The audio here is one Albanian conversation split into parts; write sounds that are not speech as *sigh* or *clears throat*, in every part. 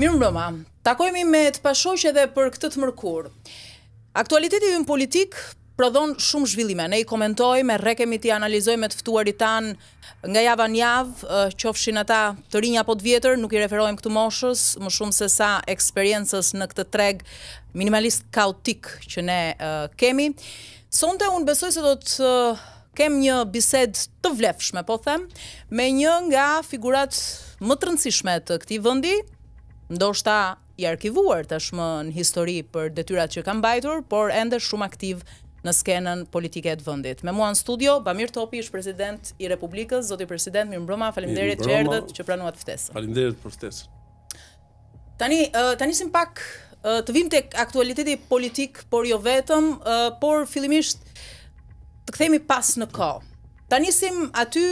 Mirë mbroma, takojmi me të pashoqe dhe për këtë të mërkur. Aktualiteti ju në politikë prodhon shumë zhvillime. Ne i komentoj me rekemi t'i analizoj me të fëtuarit tanë nga java në javë, qofshin ata të rinja apo të vjetër, nuk i referojmë këtu moshës, më shumë se sa eksperiencës në këtë treg minimalist kaotik që ne kemi. Sonte unë besoj se do të kem një bised të vlefshme, po them, me një nga figurat më të rëndësishme të këti vëndi, ndoshta i arkivuar tashmë në histori për detyrat që kanë mbajtur, por ende shumë aktiv në skenën politike të vendit. Me mua në studio Bamir Topi është president i Republikës, zoti president Mirbroma, faleminderit që erdhët që pranuat ftesën. Faleminderit për ftesën. Tani tani sim pak të vim tek aktualiteti politik, por jo vetëm, por fillimisht të kthehemi pas në kohë. Tani sim aty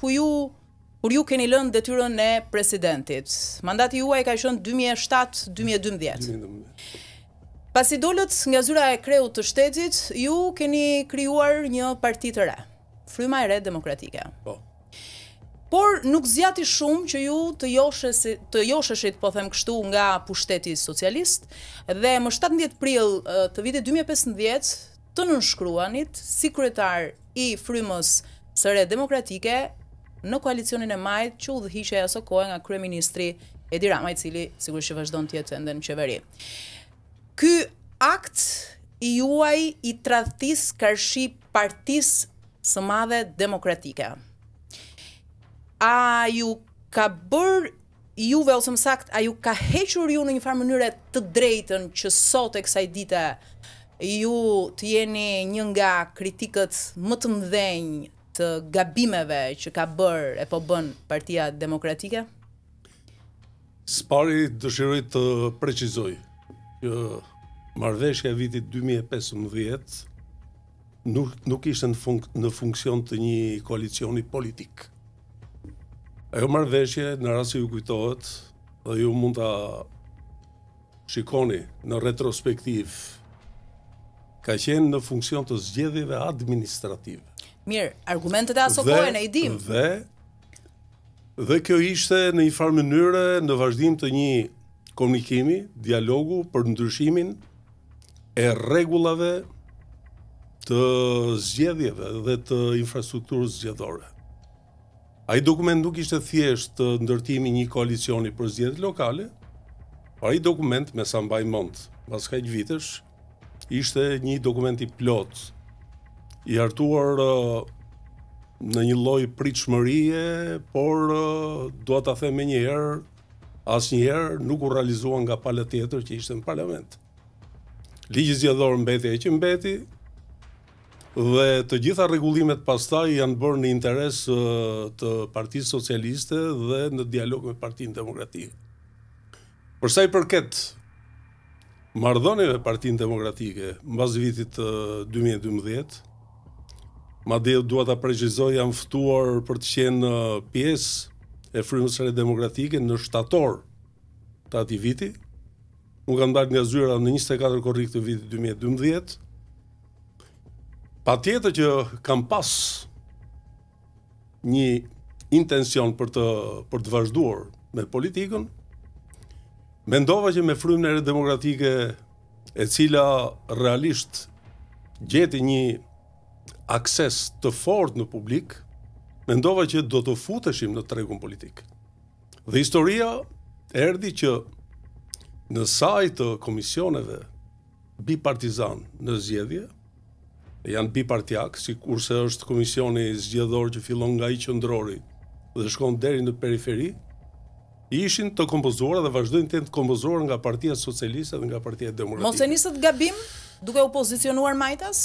ku ju kur ju keni lënë detyrën e presidentit. Mandati juaj ka qenë 2007-2012. Pasi dolët nga zyra e kreu të shtetit, ju keni kryuar një parti të re, fryma e re demokratike. Po. Por nuk zjati shumë që ju të, joshes, të josheshit, po them kështu, nga pushtetit socialist, dhe më 17 prill të vite 2015 të nënshkruanit si kretar i frymës së re demokratike në koalicionin e majtë që u dhëhiqe e aso kohë nga kryeministri Edi Ramaj, cili sigur që vazhdo në tjetë ndë në qeveri. Ky akt i juaj i tradhtis kërshi partis së madhe demokratike. A ju ka bërë juve ose më sakt, a ju ka hequr ju në një farë mënyre të drejtën që sot e kësaj dite ju të jeni një nga kritikët më të mdhenjë të gabimeve që ka bërë e po bën Partia Demokratike? Spari dëshiroj të precizoj. që marrveshja e vitit 2015 nuk nuk ishte në fun në funksion të një koalicioni politik. Ajo marrveshje në rast se ju kujtohet, dhe ju mund ta shikoni në retrospektiv ka qenë në funksion të zgjedhjeve administrative. Mirë, argumentet e aso e i dim. Dhe, dhe kjo ishte në një farë mënyre në vazhdim të një komunikimi, dialogu për ndryshimin e regulave të zgjedhjeve dhe të infrastrukturës zgjedhore. A i dokument nuk ishte thjesht të ndërtimi një koalicioni për zgjedhjet lokale, por a i dokument me sambaj mund, mas ka i gjvitesh, ishte një dokument i plotë i hartuar uh, në një lloj pritshmërie, por uh, dua ta them më një herë, asnjëherë nuk u realizua nga pala tjetër që ishte në parlament. Ligji zgjedhor mbeti e që mbeti dhe të gjitha rregullimet pastaj janë bërë në interes uh, të Partisë Socialiste dhe në dialog me Partinë Demokratike. Për sa i përket marrëdhënieve Partinë Demokratike mbas vitit uh, 2012, Ma dhe duha të prejgjizoj, jam fëtuar për të qenë uh, pjesë e frimës rrë demokratike në shtator të ati viti. Unë kam dalë nga zyra në 24 korrik të vitit 2012. Pa tjetë që kam pas një intension për të, për të vazhduar me politikën, Mendova që me frimën e demokratike e cila realisht gjeti një akses të fort në publik, mendova që do të futeshim në tregun politik. Dhe historia erdi që në sajtë të komisioneve bipartizan në zgjedhje, janë bipartiak, si kurse është komisioni zgjedhor që fillon nga i qëndrori dhe shkon deri në periferi, ishin të kompozuar dhe vazhdojnë të të kompozuar nga partia socialiste dhe nga partia demokratike. Mos e nisët gabim? duke u pozicionuar majtas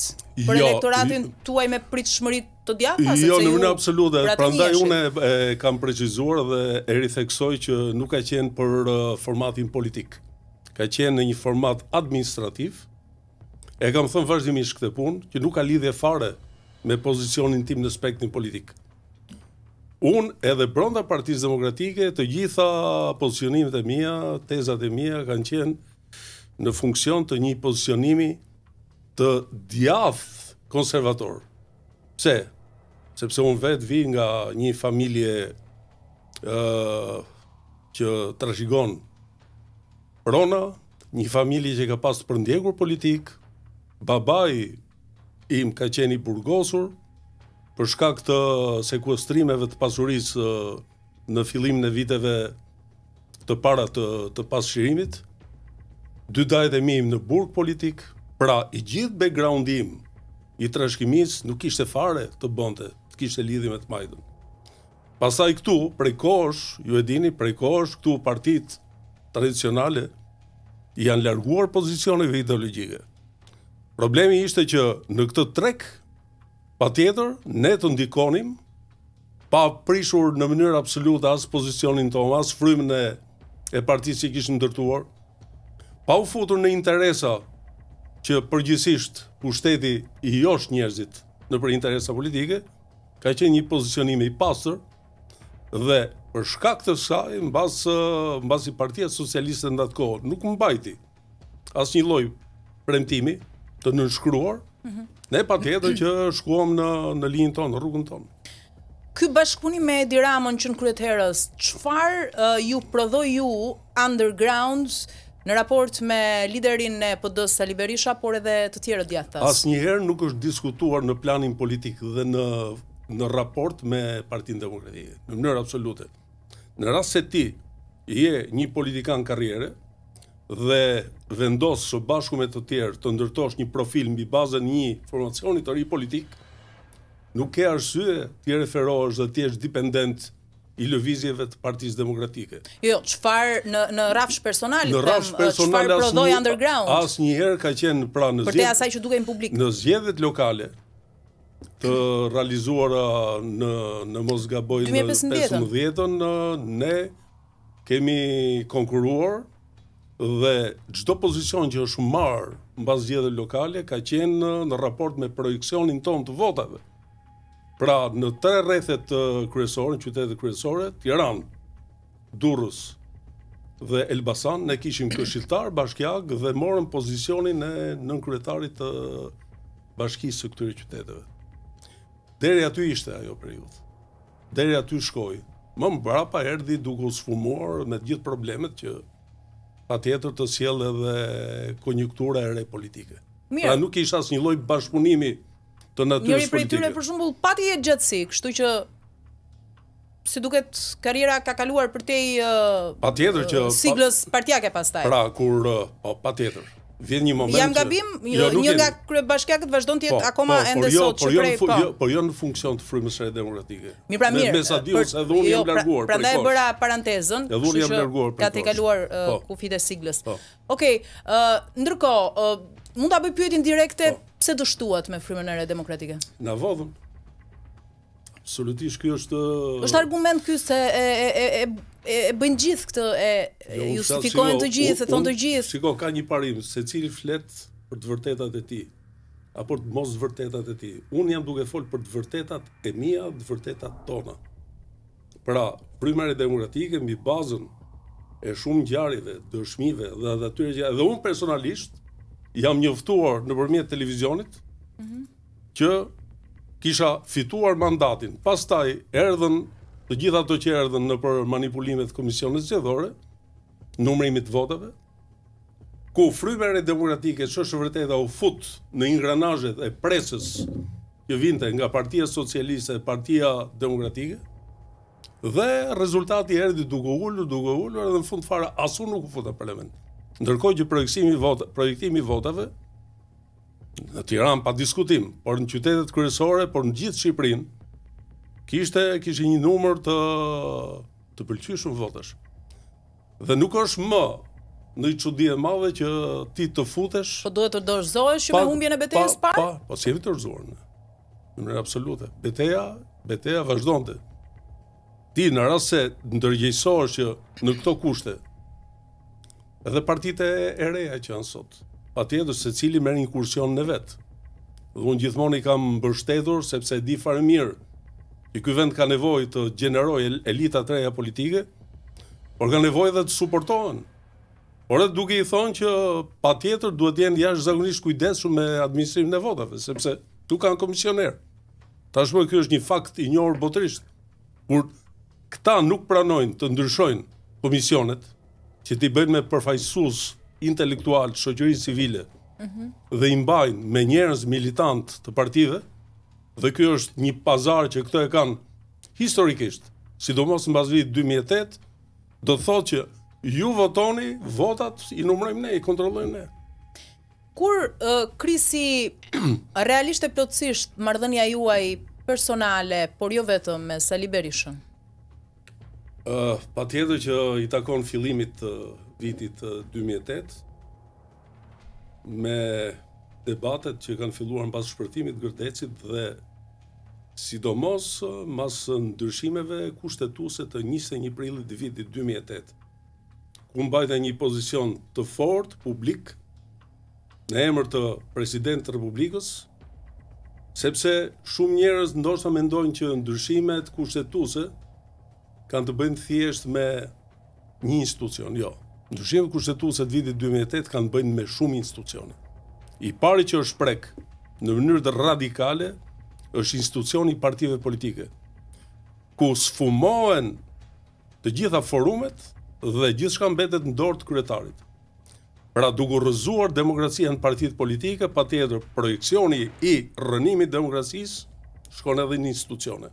për jo, elektoratin tuaj me pritshmëri të djatha jo, sepse jo në mënyrë absolute pra prandaj unë e, e kam precizuar dhe e ritheksoj që nuk ka qenë për uh, formatin politik ka qenë në një format administrativ e kam thënë vazhdimisht këtë punë që nuk ka lidhje fare me pozicionin tim në spektrin politik Unë edhe brenda Partisë Demokratike, të gjitha pozicionimet e mia, tezat e mia kanë qenë në funksion të një pozicionimi të djath konservator. Pse? Sepse unë vetë vi nga një familje uh, që trashigon Rona, një familje që ka pasë të përndjekur politik, babaj im ka qenë i burgosur, për shkak të sekuestrimeve të pasurisë në filim në viteve të para të, të pasëshirimit, dy dajt e mim në burg politik, pra i gjithë background im i trashkimis nuk ishte fare të bënte, të kishte lidhje me të majtën. Pastaj këtu, prej kohësh, ju e dini, prej kohësh këtu partit tradicionale janë larguar pozicioneve ideologjike. Problemi ishte që në këtë trek, pa tjetër, ne të ndikonim, pa prishur në mënyrë absolut as pozicionin tonë, as frymën e, e partisë që kishë ndërtuar, pa u futur në interesa që përgjithsisht pushteti i josh njerëzit në për interesa politike, ka qenë një pozicionim i pasër dhe për shkak të saj në basë bas i partijat socialiste në datë kohë, nuk më bajti asë një loj premtimi të nënshkruar, mhm. ne pa tjetër që shkuam në, në linjën tonë, në rrugën tonë. Ky bashkëpunim me Ediramën që në kryetherës, qëfar uh, ju prodhoj ju undergrounds në raport me liderin e PD-s Sali Berisha, por edhe të tjerët djathtas. Asnjëherë nuk është diskutuar në planin politik dhe në në raport me Partinë Demokratike. Në mënyrë absolute. Në rast se ti je një politikan karriere dhe vendos së bashku me të tjerë të ndërtosh një profil mbi bazën një formacioni të ri politik, nuk ke arsye të referohesh dhe të jesh dependent i lëvizjeve të partijës demokratike. Jo, qëfar në rafsh personal, në rafsh personal, qëfar prodhoj underground? As njëherë ka qenë pra në zjedhët... Për te asaj që duke në publik. Në zjedhët lokale, të realizuara në Mosgaboj në 15-ën, ne kemi konkuruar dhe gjdo pozicion që është marë në bazë zjedhët lokale, ka qenë në raport me projekcionin ton të votave. Pra, në tre rrethet të kryesore, qytetet kryesore, Tiran, Durrës dhe Elbasan, ne kishim këshiltar, bashkjak, dhe morëm pozicionin e nën kryetarit të bashkisë të këtyre qyteteve. Deri aty ishte ajo periud. Deri aty shkoj. Më më brapa erdi duke u sfumuar me gjithë problemet që pa tjetër të siel edhe konjuktura e re politike. Mirë. Pra nuk isha asë një loj bashkëpunimi të natyrës politike. Njëri prej tyre për shembull pati jetë gjatësi, kështu që si duket karriera ka kaluar për te uh, patjetër që uh, siglës pa, partiake pastaj. Pra kur uh, po patjetër vjen një moment. Jam gabim, që, jo, një nga kryebashkiakët vazhdon të jetë po, po akoma po, ende jo, sot po, që jo prej po. Po jo, po jo në funksion të frymës së demokratike. Mi pra mirë. Me sa di unë se do jo, unë jam pra- larguar. Prandaj e bëra parantezën. kështu që jam larguar. Ka të kaluar po. kufitë siglës. Po. Okej, ndërkohë mund ta bëj pyetjen direkte pse do shtuat me frymënëre demokratike? Na vodhën. Absolutisht, kjo është... Uh, është argument kjo se e, e, e, e, e bëjnë gjithë këtë, e, jo, justifikojnë të gjithë, e thonë të gjithë. Shiko, ka një parim, se cili flet për të vërtetat e ti, apo të mos vërtetat e ti. Unë jam duke folë për të vërtetat e mia, të vërtetat tona. Pra, primare demokratike mbi bazën e shumë ngjarjeve, dëshmive dhe, dhe atyre gjarive. Dhe un personalisht, jam njoftuar në përmjet televizionit që kisha fituar mandatin. Pastaj erdhen të gjitha ato që erdhen në për manipulimet komisionet zgjedhore, të votave, ku frymere demokratike që është vërteta u fut në ingranajet e presës që vinte nga partia socialiste e partia demokratike, dhe rezultati erdi duke ullur, duke ullur, edhe në fund fara asu nuk u futa parlamentit. Ndërkohë që projektimi i votave, projektimi i votave në Tiranë pa diskutim, por në qytetet kryesore, por në gjithë Shqipërinë, kishte kishte një numër të të pëlqyeshëm votash. Dhe nuk është më në një çudi e madhe që ti të futesh. Po duhet të dorëzohesh me humbjen e betejës pa, pa? Pa, po si e vë dorëzuar. Në mënyrë absolute. Beteja, beteja vazhdonte. Ti në rast se ndërgjegjësohesh që në këto kushte edhe partite e reja që janë sot. Pa tjetër se cili merë një kursion në vetë. Dhe unë gjithmonë i kam mbështetur sepse di farë mirë i ky vend ka nevoj të gjeneroj elita të reja politike, por ka nevoj dhe të suportohen. Por edhe duke i thonë që pa tjetër duhet jenë jashtëzakonisht zagonisht kujdesu me administrim në votave, sepse tu kanë komisioner. Tashmë ky kjo është një fakt i njohër botërisht, kur këta nuk pranojnë të ndryshojnë komisionet, që ti bëjnë me përfajsus intelektual të shoqërisë civile mm -hmm. dhe imbajnë me njerëz militant të partive, dhe kjo është një pazar që këto e kanë historikisht, sidomos në bazë 2008, do të thot që ju votoni, votat i numrojmë ne, i kontrollojmë ne. Kur uh, krisi *clears throat* realisht e plotësisht marrëdhënia juaj personale, por jo vetëm me Sali Berishën? Uh, eh, pa tjetër që i takon fillimit të uh, vitit uh, eh, 2008 me debatet që kanë filluar në pas shpërtimit gërdecit dhe sidomos uh, mas ndryshimeve kushtetuse të 21 prillit të vitit 2008 ku mbajta një pozicion të fort, publik, në emër të president të republikës, sepse shumë njerëz ndoshta mendojnë që ndryshimet kushtetuese kanë të bëjnë thjesht me një institucion, jo. Ndryshimet kushtetuese të vitit 2008 kanë të bëjnë me shumë institucione. I pari që është prek në mënyrë të radikale është institucioni i partive politike, ku sfumohen të gjitha forumet dhe gjithçka mbetet në dorë të kryetarit. Pra duke rrëzuar demokracia në partitë politike, pa tjetër projekcioni i rënimi demokracisë shkon edhe në institucione.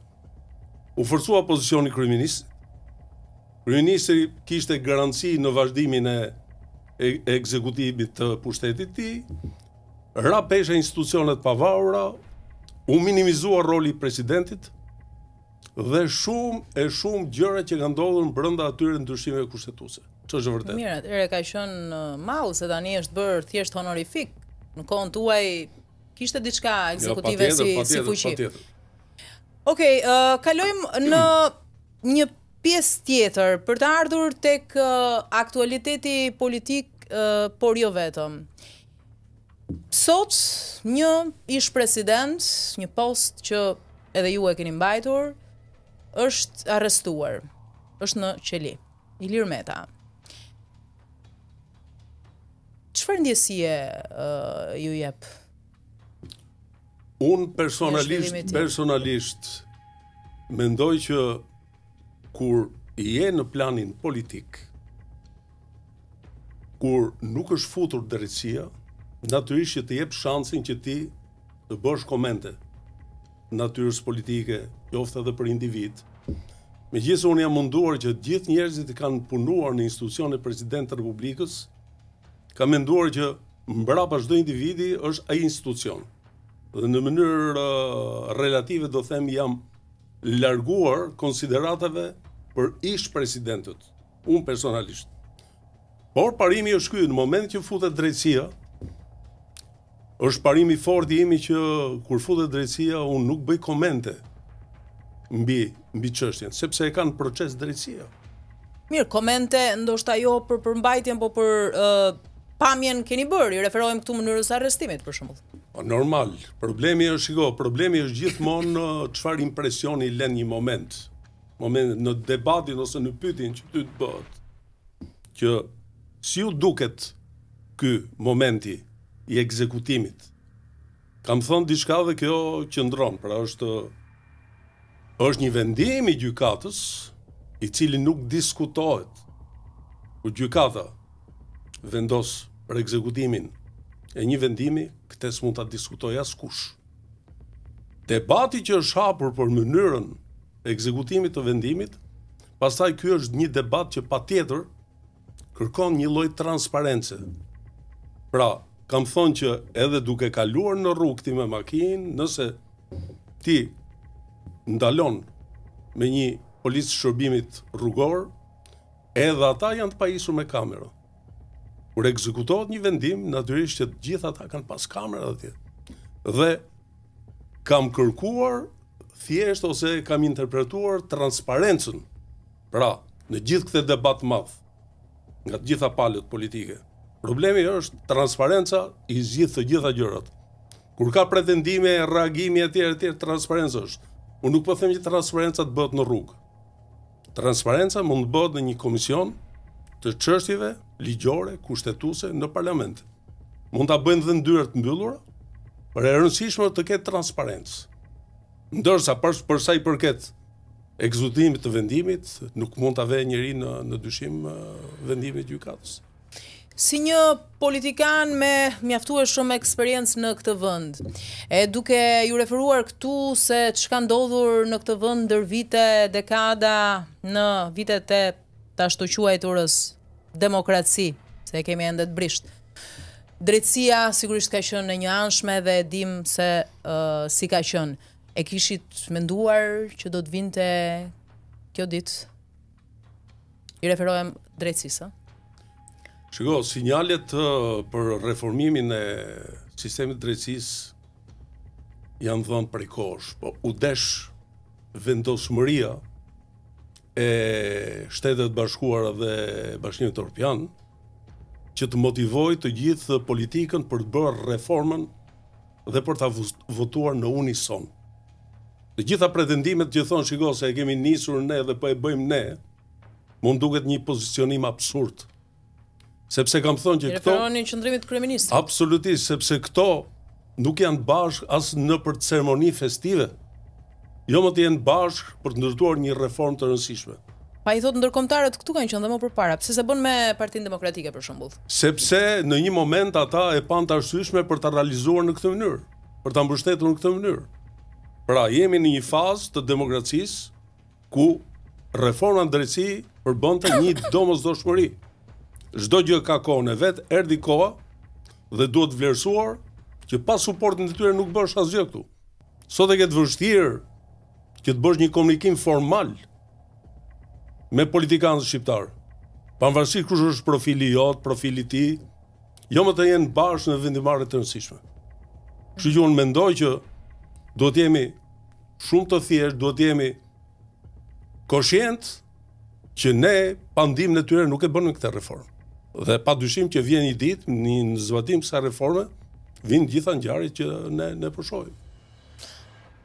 U forcua pozicioni kryeministit, Kryeministri kishte garanci në vazhdimin e ekzekutivit të pushtetit të tij. Ra pesha institucionet pavarura, u minimizua roli i presidentit dhe shumë e shumë gjëra që kanë ndodhur brenda atyre ndryshimeve kushtetuese. Ço'është vërtet. Mirë, atëre ka qenë uh, mall se tani është bërë thjesht honorifik. Në kohën tuaj kishte diçka jo, ekzekutive ja, si, si fuqi. Okej, okay, uh, kalojmë në një pjesë tjetër për të ardhur tek uh, aktualiteti politik uh, por jo vetëm. Sot një ish president, një post që edhe ju e keni mbajtur, është arrestuar. Është në qeli. Ilir Meta. Çfarë ndjesie uh, ju jep? Un personalisht personalisht mendoj që kur je në planin politik, kur nuk është futur drejtësia, natyrisht që të jep shansin që ti të bësh komente natyrës politike, joftë edhe për individ. Me gjithë unë jam munduar që gjithë njerëzit të kanë punuar në institucion e të republikës, kam menduar që mbra pa individi është a institucion. Dhe në mënyrë uh, relative do them jam larguar konsideratave për ish presidentët, unë personalisht. Por parimi është kujë, në moment që futet drejtësia, është parimi fort i imi që kur futet drejtësia, unë nuk bëj komente mbi, mbi qështjen, sepse e kanë proces drejtësia. Mirë, komente ndoshta jo për përmbajtjen, po për uh, pamjen keni bërë, i referohem këtu mënyrës arrestimit, për shumë. Po, normal, problemi është, shiko, problemi është gjithmonë qëfar impresioni len një moment, moment, në debatin ose në pytin që ty të bët, që si ju duket ky momenti i ekzekutimit, kam thonë diçka dhe kjo që pra është, është një vendim i gjykatës, i cili nuk diskutohet, u gjykata vendosë për ekzekutimin e një vendimi, këtë mund të diskutoj askush. Debati që është hapur për mënyrën ekzekutimit të vendimit, pastaj kjo është një debat që pa tjetër kërkon një lojt transparentse. Pra, kam thonë që edhe duke kaluar në rrugë ti me makinë, nëse ti ndalon me një policë shërbimit rrugor, edhe ata janë të pajisur me kamerë. Kur ekzekutohet një vendim, natyrisht që gjithë ata kanë pas kamerë atje. Dhe kam kërkuar thjesht ose kam interpretuar transparencën. Pra, në gjithë këtë debat madh nga të gjitha palët politike. Problemi është transparenca i zgjidh të gjitha gjërat. Kur ka pretendime, reagimi etj etj transparenca është. Unë nuk po them që transparenca të bëhet në rrugë. Transparenca mund të bëhet në një komision të çështjeve ligjore, kushtetuese në parlament. Mund ta bëjnë dhe në dyra të mbyllura, por e rëndësishme të ketë transparencë ndërsa për për sa i përket ekzotimit të vendimit, nuk mund ta vë njëri në në dyshim vendimin e gjykatës. Si një politikan me mjaftuar shumë eksperiencë në këtë vend, e duke ju referuar këtu se çka ndodhur në këtë vend ndër vite, dekada në vitet e tashtu quajturës demokraci, se e kemi ende të brisht. Drejtësia sigurisht ka qenë në një anshme dhe e dim se uh, si ka qenë e kishit menduar që do të vinte kjo ditë? I referohem drejtësisë, a? Shiko, sinjalet për reformimin e sistemit drejtësisë janë dhënë prej kohësh, po u desh vendosmëria e shtetet bashkuara dhe bashkimit Europian që të motivoj të gjithë politikën për të bërë reformën dhe për të votuar në unison. Mm Dhe gjitha pretendimet që thonë shiko se e kemi nisur ne dhe po e bëjmë ne, mund duket një pozicionim absurd. Sepse kam thonë që këto... Referoni në qëndrimit të Absolutisht, sepse këto nuk janë bashkë asë në për ceremoni festive. Jo më të jenë bashkë për të ndërtuar një reform të rëndësishme. Pa i thotë ndërkomtarët këtu kanë qënë dhe më për para, pëse se bën me partin demokratike për shumbullë? Sepse në një moment ata e pan të ashtuishme për të realizuar në këtë mënyrë, për të mbështetur në këtë mënyrë. Pra jemi në një fazë të demokracisë ku reforma drejtësi përbënte një domosdoshmëri. Çdo gjë ka kohën e vet, erdhi koha dhe duhet vlerësuar që pa suportin e tyre nuk bësh asgjë këtu. Sot e ke të vështirë që të bësh një komunikim formal me politikanët shqiptar. Pavarësisht kush është profili jot, profili ti, jo më të jenë bashkë në vendimarrje të rëndësishme. Kështu që unë mendoj që do të jemi shumë të thjesht duhet jemi koshient që ne pandim në tyre nuk e bënë në reformë. Dhe pa dyshim që vjen një dit një në zvatim kësa reformë, vinë gjitha në që ne, ne përshoj.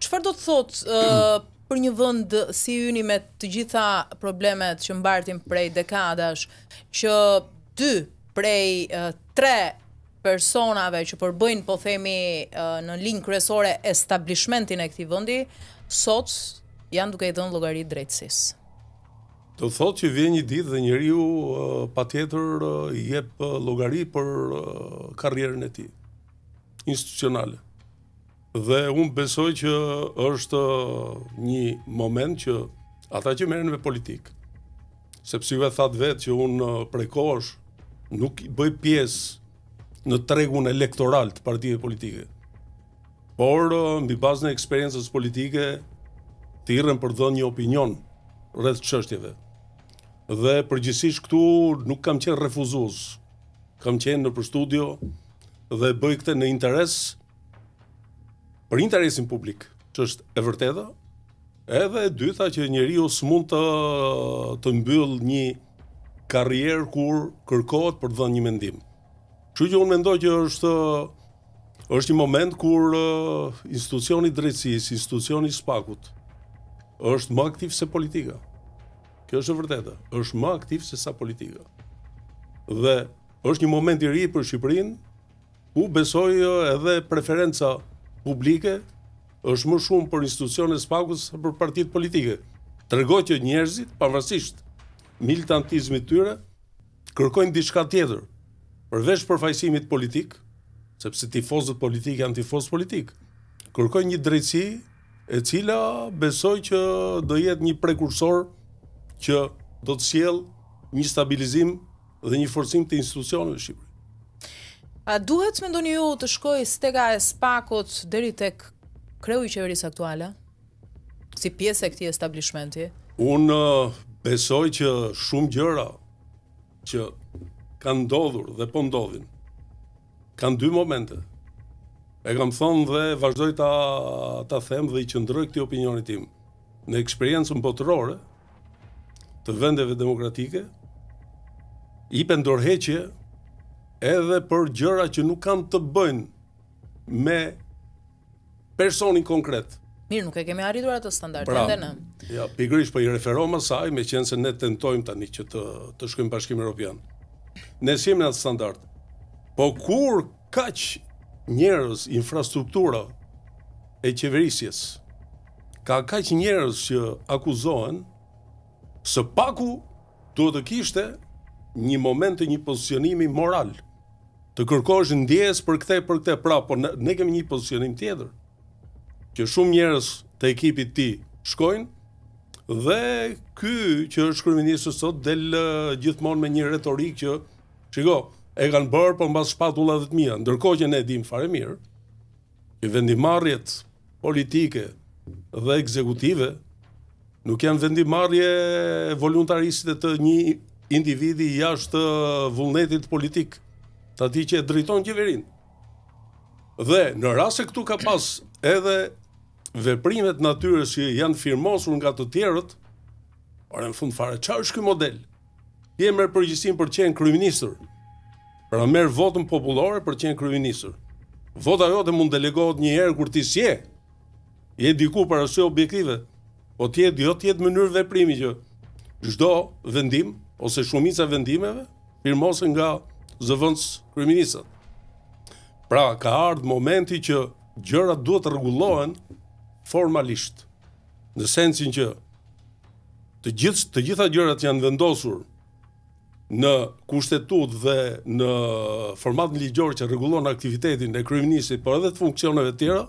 Qëfar do të thotë uh, *clears throat* për një vënd si uni me të gjitha problemet që mbartim prej dekadash, që dy prej uh, tre personave që përbëjnë, po themi, në linjë kryesore establishmentin e këtij vendi, sot janë duke i dhënë llogari drejtësisë. Do thotë që vjen një ditë dhe njeriu patjetër i jep llogari për karrierën e tij institucionale. Dhe unë besoj që është një moment që ata që merren me politik, sepse ju e thatë vetë që unë prekosh nuk bëj pjesë në tregun elektoral të partive politike. Por, uh, mbi bazën e eksperiencës politike, të irën për dhënë një opinion rreth qështjeve. Dhe përgjësish këtu nuk kam qenë refuzus, kam qenë në për studio dhe bëj këte në interes për interesin publik, që është e vërtetë, edhe e dyta që njeri usë mund të, të mbyllë një karrierë kur kërkohet për dhënë një mendim. Kështu që unë mendoj që është është një moment kur uh, institucioni i drejtësisë, institucioni i spakut është më aktiv se politika. Kjo është e vërtetë, është më aktiv se sa politika. Dhe është një moment i ri për Shqipërinë, ku besoj edhe preferenca publike është më shumë për institucionet e spakut se për partitë politike. Tregoj që njerëzit pavarësisht militantizmit tyre kërkojnë diçka tjetër, përveç përfaqësimit politik, sepse tifozët politikë janë tifoz politik. Kërkoj një drejtësi e cila besoj që do jetë një prekursor që do të sjellë një stabilizim dhe një forcim të institucioneve në Shqipëri. A duhet të mendoni ju të shkojë stega e spakut deri tek kreu i qeverisë aktuale si pjesë e këtij establishmenti? Unë uh, besoj që shumë gjëra që kanë ndodhur dhe po ndodhin. Kanë dy momente. E kam thonë dhe vazhdoj ta, ta them dhe i qëndroj këti opinionit tim. Në eksperiencën botërore të vendeve demokratike, i pëndorheqje edhe për gjëra që nuk kanë të bëjnë me personin konkret. Mirë, nuk e kemi arritur atë standard pra, ende në. Ja, pikërisht po i referohem asaj, meqense ne tentojmë tani që të të shkojmë bashkim evropian nëse jemi në atë standard. Po kur kaq njerëz infrastruktura e qeverisjes ka kaq njerëz që akuzohen së paku duhet të kishte një moment të një pozicionimi moral të kërkosh ndjes për këtë për këtë pra po ne, ne kemi një pozicionim tjetër që shumë njerëz të ekipit ti shkojnë Dhe ky që është kryeministri sot del gjithmonë me një retorik që, shiko, e kanë bërë po mbas shpatullave të mia, ndërkohë që ne e dimë fare mirë që vendimarrjet politike dhe ekzekutive nuk janë vendimarrje voluntariste të një individi jashtë vullnetit politik, ta di që e drejton qeverinë. Dhe në rast se këtu ka pas edhe veprimet natyrës që janë firmosur nga të tjerët, orën fund fare, qa është këj model? e merë përgjësim për qenë kryministër, pra merë votën populore për qenë kryministër. Vota jote mund delegohet një herë kur ti sje, je diku për asë objektive, po tjetë jo tjetë mënyrë veprimi që gjdo vendim, ose shumica vendimeve, firmosën nga zëvëndës kryministët. Pra, ka ardë momenti që gjërat duhet të regulohen formalisht në sensin që të gjithë të gjitha gjërat janë vendosur në kushtetutë dhe në formatin ligjor që rregullon aktivitetin e kryeministit por edhe të funksioneve tjera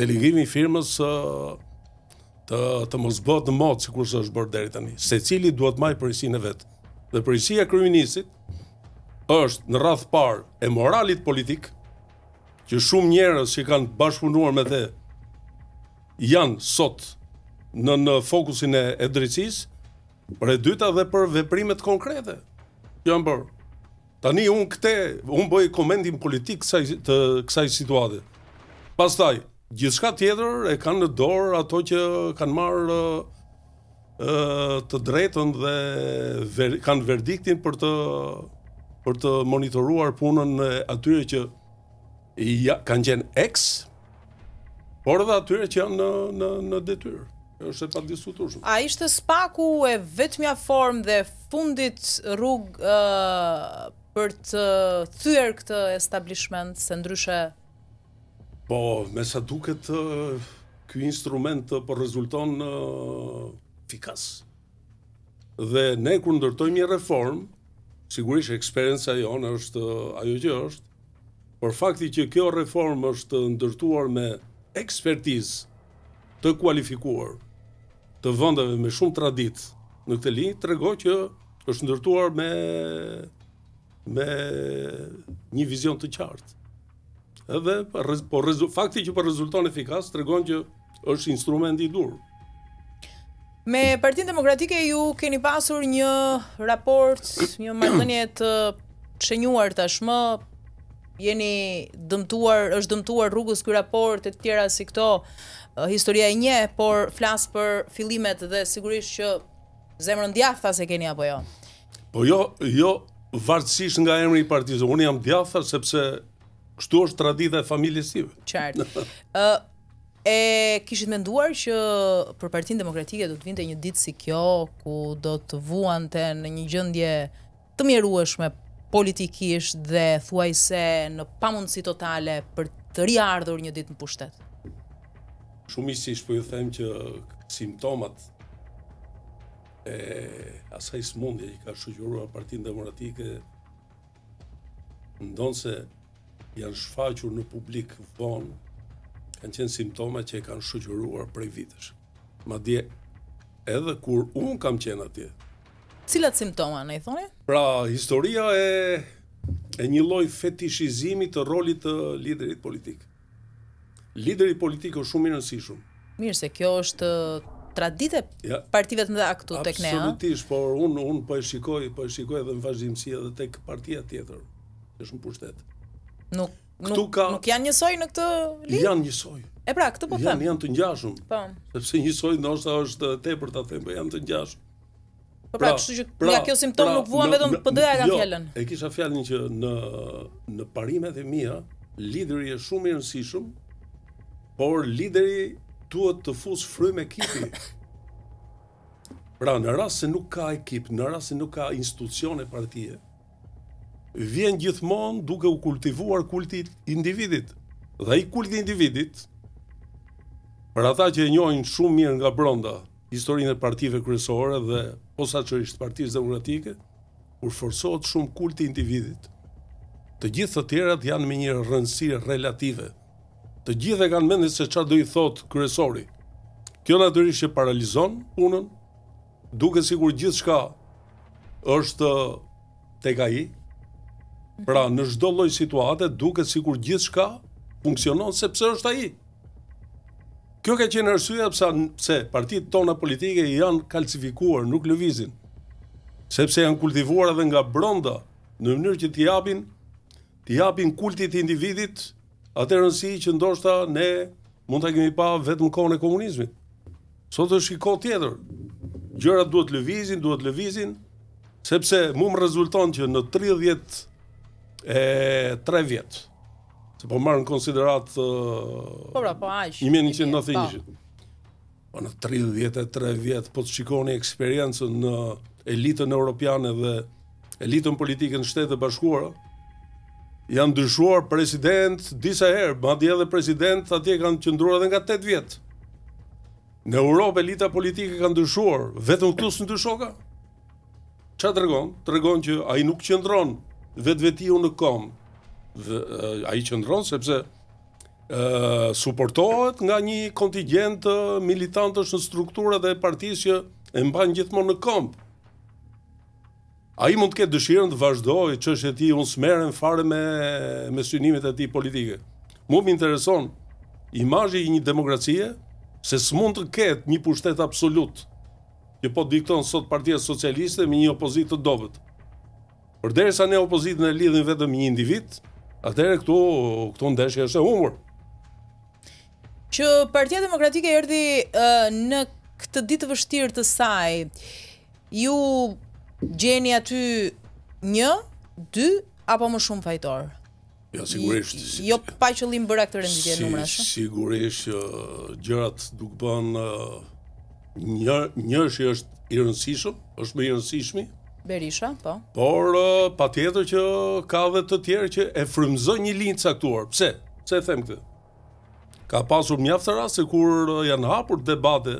delegimi i firmës të të, të mos bëhet në mod sikur se është bërë deri tani secili duhet të përisin përgjegjësinë e vet dhe përgjegjësia e kryeministit është në radhë parë e moralit politik që shumë njerëz që kanë bashkëpunuar me të janë sot në në fokusin e, e drejtësisë, për e dyta dhe për veprimet konkrete. Që janë Tani un këte, un bëj komentim politik kësaj të kësaj situate. Pastaj gjithçka tjetër e kanë në dorë ato që kanë marrë ë të drejtën dhe ver, kanë verdiktin për të për të monitoruar punën e atyre që i ja, kanë gjen eks por edhe atyre që janë në në në detyrë. Është e padiskutueshme. A ishte spaku e vetmja formë dhe fundit rrugë uh, për të thyer këtë establishment se ndryshe Po, me sa duket ky instrument po rezulton në uh, fikas. Dhe ne kur ndërtojmë një reform, sigurisht eksperjenca jonë është ajo që është, por fakti që kjo reform është ndërtuar me ekspertizë të kualifikuar të vendeve me shumë traditë në këtë linjë tregon që është ndërtuar me me një vizion të qartë. Edhe po fakti që po rezulton efikas tregon që është instrument i dur. Me Partinë Demokratike ju keni pasur një raport, një marrëdhënie të shenjuar tashmë jeni dëmtuar, është dëmtuar rrugës ky raport e të tjera si këto. Uh, historia e një, por flas për fillimet dhe sigurisht që zemrën djathta se keni apo jo. Po jo, jo varësisht nga emri i partisë. Unë jam djathta sepse kështu është tradita e familjes time. Qartë. Ë *laughs* e kishit menduar që për Partinë Demokratike do të vinte një ditë si kjo ku do të vuante në një gjendje të mjerueshme politikisht dhe thuaj se në pamundësi totale për të riardhur një ditë në pushtet? Shumë i si shpo ju them që simptomat e asaj smundje i ka shëgjurua partinë demokratike ndonë se janë shfaqur në publik vonë kanë qenë simptoma që e kanë shëgjuruar prej vitesh. Ma dje, edhe kur unë kam qenë atje, Cilat simptoma në i thoni? Pra, historia e e një lloj fetishizimi të rolit të liderit politik. Lideri politik është shumë i rëndësishëm. Mirë se kjo është uh, traditë ja, partive të mëdha këtu tek ne. Absolutisht, por un un po e shikoj, po e shikoj edhe në vazhdimsi edhe tek partia tjetër. Është në pushtet. Nuk këtu nuk ka, nuk janë njësoj në këtë lidh. Janë njësoj. E pra, këtë po them. Janë, janë të ngjashëm. Po. Sepse njësoj ndoshta është tepër ta them, po janë të ngjashëm. Po pra, pra, kështu që pra, ja kjo simptom pra, nuk vuan vetëm PD-ja ka fjalën. Jo, e kisha fjalën që në në parimet e mia, lideri është shumë i rëndësishëm, por lideri duhet të fusë frymë ekipi. *laughs* Pra, në rast se nuk ka ekip, në rast se nuk ka institucione partie, vjen gjithmonë duke u kultivuar kulti individit. Dhe ai kulti individit për ata që e njohin shumë mirë nga brenda, historinë e partive kryesore dhe posaçërisht Partisë Demokratike, kur forcohet shumë kulti i individit. Të gjithë të tjerat janë me një rëndësi relative. Të gjithë e kanë mendit se çfarë do i thotë kryesori. Kjo natyrisht e paralizon punën, duke sikur gjithçka është tek ai. Pra në çdo lloj situate duket sikur gjithçka funksionon sepse është ai. Kjo ka qenë arsyeja pse pse partitë tona politike janë kalcifikuar, nuk lëvizin. Sepse janë kultivuar edhe nga brenda në mënyrë që t'i japin t'i japin kultit të individit atë rëndësi që ndoshta ne mund ta kemi pa vetëm kohën e komunizmit. Sot është një kohë tjetër. Gjërat duhet lëvizin, duhet lëvizin, sepse mum rezulton që në 30 e 3 vjetë, Se po marrë në konsiderat... Po pra, po Një në të po. po në 30 vjetë, 3 vjetë, po të shikoni eksperiencën në elitën europiane dhe elitën politike shtetë e bashkuara, janë dyshuar president disa herë, ma dje dhe president atje kanë qëndruar edhe nga 8 vjetë. Në Europë elita politike kanë dyshuar, vetëm këtu në dyshoka. Qa të regon? Të regon që a i nuk qëndron vetë vetiju në komë, Eh, a i qëndron sepse e, eh, suportohet nga një kontingent eh, militantës në struktura dhe partijës që e mbanë gjithmonë në kompë. A i mund të ketë dëshirën të vazhdoj që është e ti unë smeren fare me, me synimet e ti politike. Mu më intereson imajë i një demokracie se së mund të ketë një pushtet absolut që po dikton sot partia socialiste me një opozit të dobet. Për derisa ne opozitën e lidhën vetëm një individ, Atëherë këtu këtu ndeshja është e humbur. Që Partia Demokratike erdhi uh, në këtë ditë vështirë të saj. Ju gjeni aty 1, 2 apo më shumë fajtor. Jo ja, sigurisht. Jo jo pa qëllim bëra këtë renditje si, numrash. Sigurisht uh, gjërat duk bën uh, një është i rëndësishëm, është më i rëndësishmi, Berisha, po. Por uh, patjetër që ka dhe të tjerë që e frymzon një linjë caktuar. Pse? Pse e them këtë? Ka pasur mjaft raste kur janë hapur debate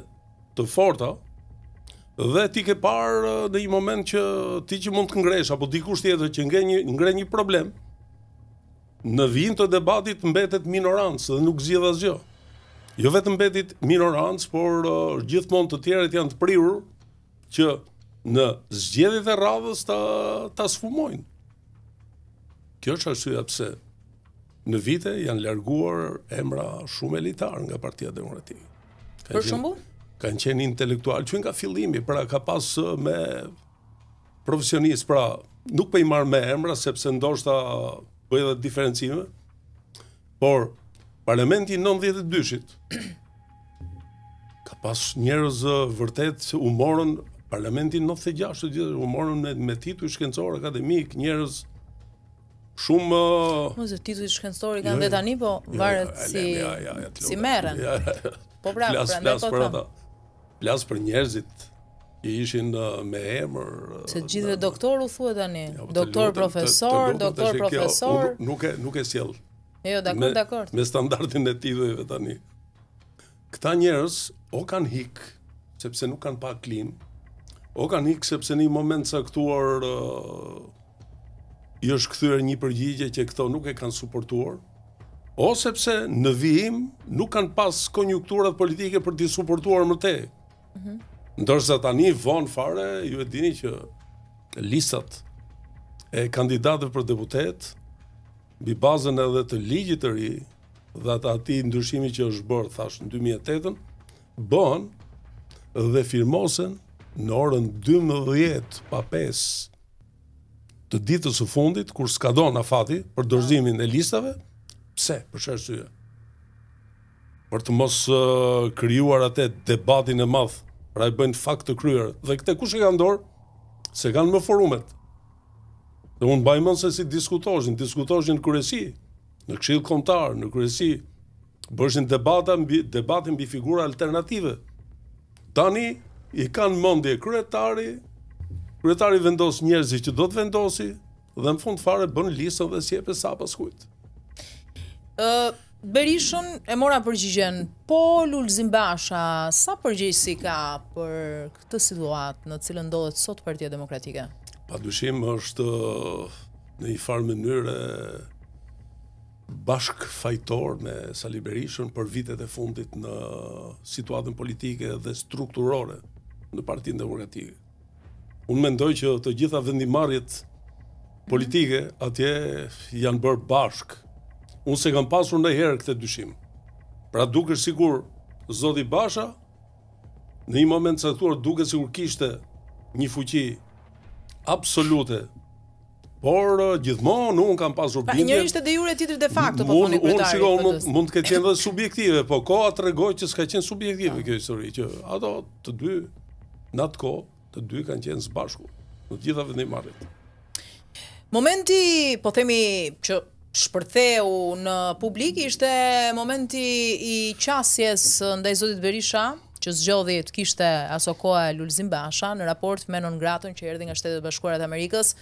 të forta dhe ti ke parë në një moment që ti që mund të ngresh apo dikush tjetër që ngre një një problem në vijnë të debatit mbetet minorancë dhe nuk zgjidh asgjë. Jo vetëm mbetit minorancë, por uh, gjithmonë të tjerët janë të prirur që në zgjedhjet e radhës ta ta sfumojnë. Kjo është arsyeja pse në vite janë larguar emra shumë elitar nga Partia Demokratike. Ka për shembull, kanë qenë intelektual që nga fillimi, pra ka pas me profesionist, pra nuk po i marr me emra sepse ndoshta bëj po edhe diferencime. Por parlamenti 92-shit *clears throat* ka pas njerëz vërtet që u morën parlamentin 96 të gjithë, u morën me, me titull shkencor akademik, njerëz shumë uh, Mos e titulli shkencor i kanë jo, dhe jo. tani, po varet si si merren. Po pra, flas, flas për ata. plas për njerëzit që ishin uh, me emër. Uh, Se gjithë doktor u thuhet tani, doktor profesor, doktor profesor. Nuk e nuk e sjell. Jo, dakord, dakord. Me standardin e titujve tani. Këta njerëz o kanë hik sepse nuk kanë pa klinë, O kanë ikë sepse një moment saktuar uh, i është këthyre një përgjigje që këto nuk e kanë suportuar, ose sepse në vijim nuk kanë pas konjunkturat politike për t'i suportuar më te. Mm -hmm. Ndërsa tani von fare, ju e dini që listat e kandidatëve për deputet mbi bazën edhe të ligjit të ri dhe të ati ndryshimi që është bërë, thashë në 2008-ën, bën dhe firmosen në orën 12 pa 5 të ditës së fundit kur skadon afati për dorëzimin e listave, pse? Për çfarë arsye? Për të mos krijuar atë debatin e madh, pra i bëjnë fakt të kryer. Dhe këtë kush e ka dorë, Se kanë më forumet. Dhe unë bajmën se si diskutoshin, diskutoshin në kërësi, në këshilë kontarë, në kërësi, bëshin debata, debatin bi figura alternative. Tani, i kanë mendje kryetari, kryetari vendos njerëzit që do të vendosi dhe në fund fare bën listën dhe si jepë sa pas kujt. Ë uh, Berishën e mora përgjigjen, po Lulzim Basha, sa përgjigjësi ka për këtë situatë në cilën ndodhet sot Partia Demokratike? Pa dushim është në i farë mënyre bashk fajtor me Sali Berishën për vitet e fundit në situatën politike dhe strukturore në Partinë Demokratike. Unë mendoj që të gjitha vendimarrjet politike atje janë bërë bashk. Unë s'e kam pasur ndonjëherë këtë dyshim. Pra duke sigur Zoti Basha në një moment caktuar duket sigur kishte një fuqi absolute. Por uh, gjithmonë un kam pasur pra, bindje. Njëri ishte de jure tjetri de facto, po thoni kujtari. Unë sigurisht po mund të ketë qenë *laughs* subjektive, po koha tregoj që s'ka qenë subjektive kjo histori që ato të dy Në atë kohë, të dy kanë qenë së bashku në të gjitha vendimarrjet. Momenti, po themi që shpërtheu në publik ishte momenti i qasjes ndaj Zotit Berisha, që zgjodhi të kishte aso Lulzim Basha në raport me non Graton që erdhi nga Shtetet Bashkuara të Amerikës.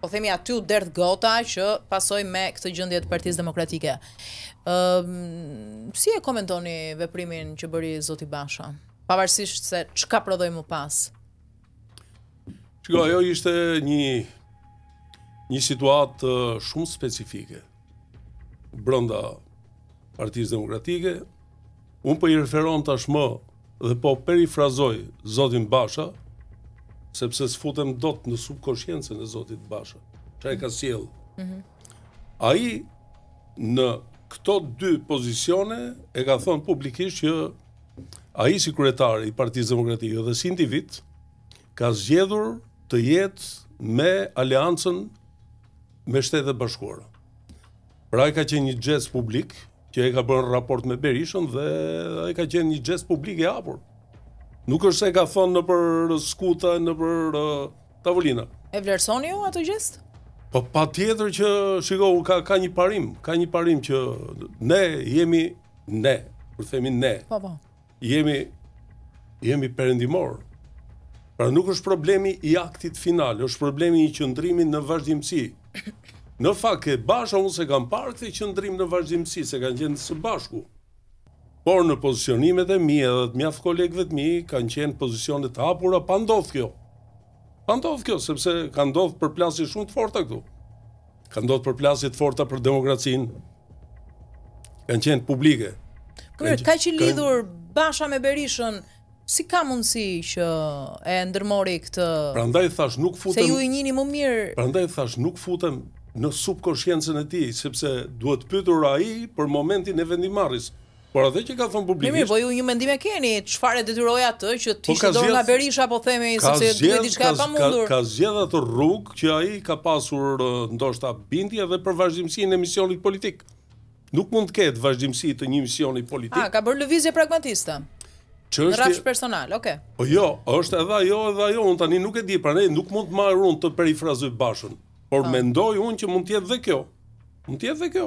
Po themi aty u derdh gota që pasoi me këtë gjendje të Partisë Demokratike. Ëm um, si e komentoni veprimin që bëri Zoti Basha? pavarësisht se çka prodhoi më pas. Çka ajo ishte një një situatë uh, shumë specifike brenda Partisë Demokratike. Un po i referon tashmë dhe po perifrazoj Zotin Basha, sepse sfutem dot në subkonsciencën e Zotit Basha. Çfarë ka sjell? Mhm. Mm Ai në këto dy pozicione e ka thonë publikisht që a i si kretar i Partisë Demokratikë dhe si individ, ka zgjedhur të jetë me aliancën me shtetet bashkuara. Pra e ka qenë një gjes publik, që e ka bërë raport me Berishën dhe e ka qenë një gjes publik e apur. Nuk është se ka thonë në për skuta, në për uh, tavolina. E vlerësoni ju atë gjest? Po pa tjetër që shiko, ka, ka një parim, ka një parim që ne jemi ne, për themi ne, pa, po, pa. Po jemi jemi perëndimor. Pra nuk është problemi i aktit final, është problemi i qëndrimit në vazhdimësi. Në fakt e bashkë unë se kam parë këtë qëndrim në vazhdimësi, se kanë qenë së bashku. Por në pozicionimet e mi edhe të mjaft kolegëve të mi kanë qenë pozicione të hapura pa ndodh kjo. Pa ndodh kjo sepse ka ndodh përplasje shumë të forta këtu. Ka ndodh përplasje të forta për demokracinë. Kanë qenë publike. Kërë, ka që lidhur Basha me Berishën si ka mundësi që e ndërmori këtë Prandaj thash nuk futem. Se ju i njini më mirë. Prandaj thash nuk futem në subkonsciencën e tij sepse duhet pyetur ai për momentin e vendimarrjes. Por edhe që ka thonë publikisht. Mirë, po ju një mendim e keni, çfarë detyroi atë që ti të po dorë nga Berisha po themi sepse di diçka e pamundur. Ka zgjedh atë rrugë që ai ka pasur ndoshta bindje edhe për vazhdimsinë e misionit politik nuk mund të ketë vazhdimësi të një misioni politik. A, ah, ka bërë lëvizje pragmatiste. Në rrafsh personal, okay. Po jo, është edhe ajo, edhe ajo, un tani nuk e di, prandaj nuk mund të marr unë të perifrazoj bashën. por ah. mendoj unë që mund të jetë dhe kjo. Mund të jetë dhe kjo.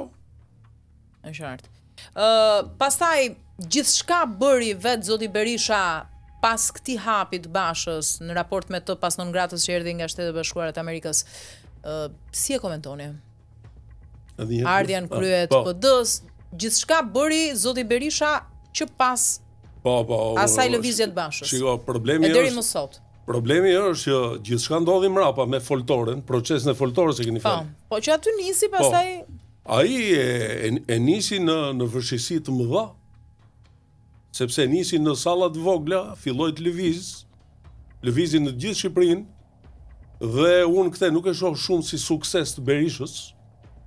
Është shartë. Ëh, pastaj gjithçka bëri vetë Zoti Berisha pas këtij hapi të bashës në raport me të pasnon gratës që erdhi nga shtetë e Bashkuara të Amerikës. Ëh, si e komentoni? Ardhjan kryet po. PD-s, po. gjithçka bëri zoti Berisha që pas Po, po. Asaj lëvizje të bashës. Shiko, problemi është. Deri më sot. Problemi është që gjithçka ndodhi mbrapa me Foltoren, procesin e Foltores që keni po, fal. Po, që aty nisi po, pastaj po. Ai e, e, e nisi në në vështësi të mëdha. Sepse nisi në salla të vogla, filloi të lëviz, lëvizin në të gjithë Shqipërinë dhe unë këthe nuk e shoh shumë si sukses të Berishës,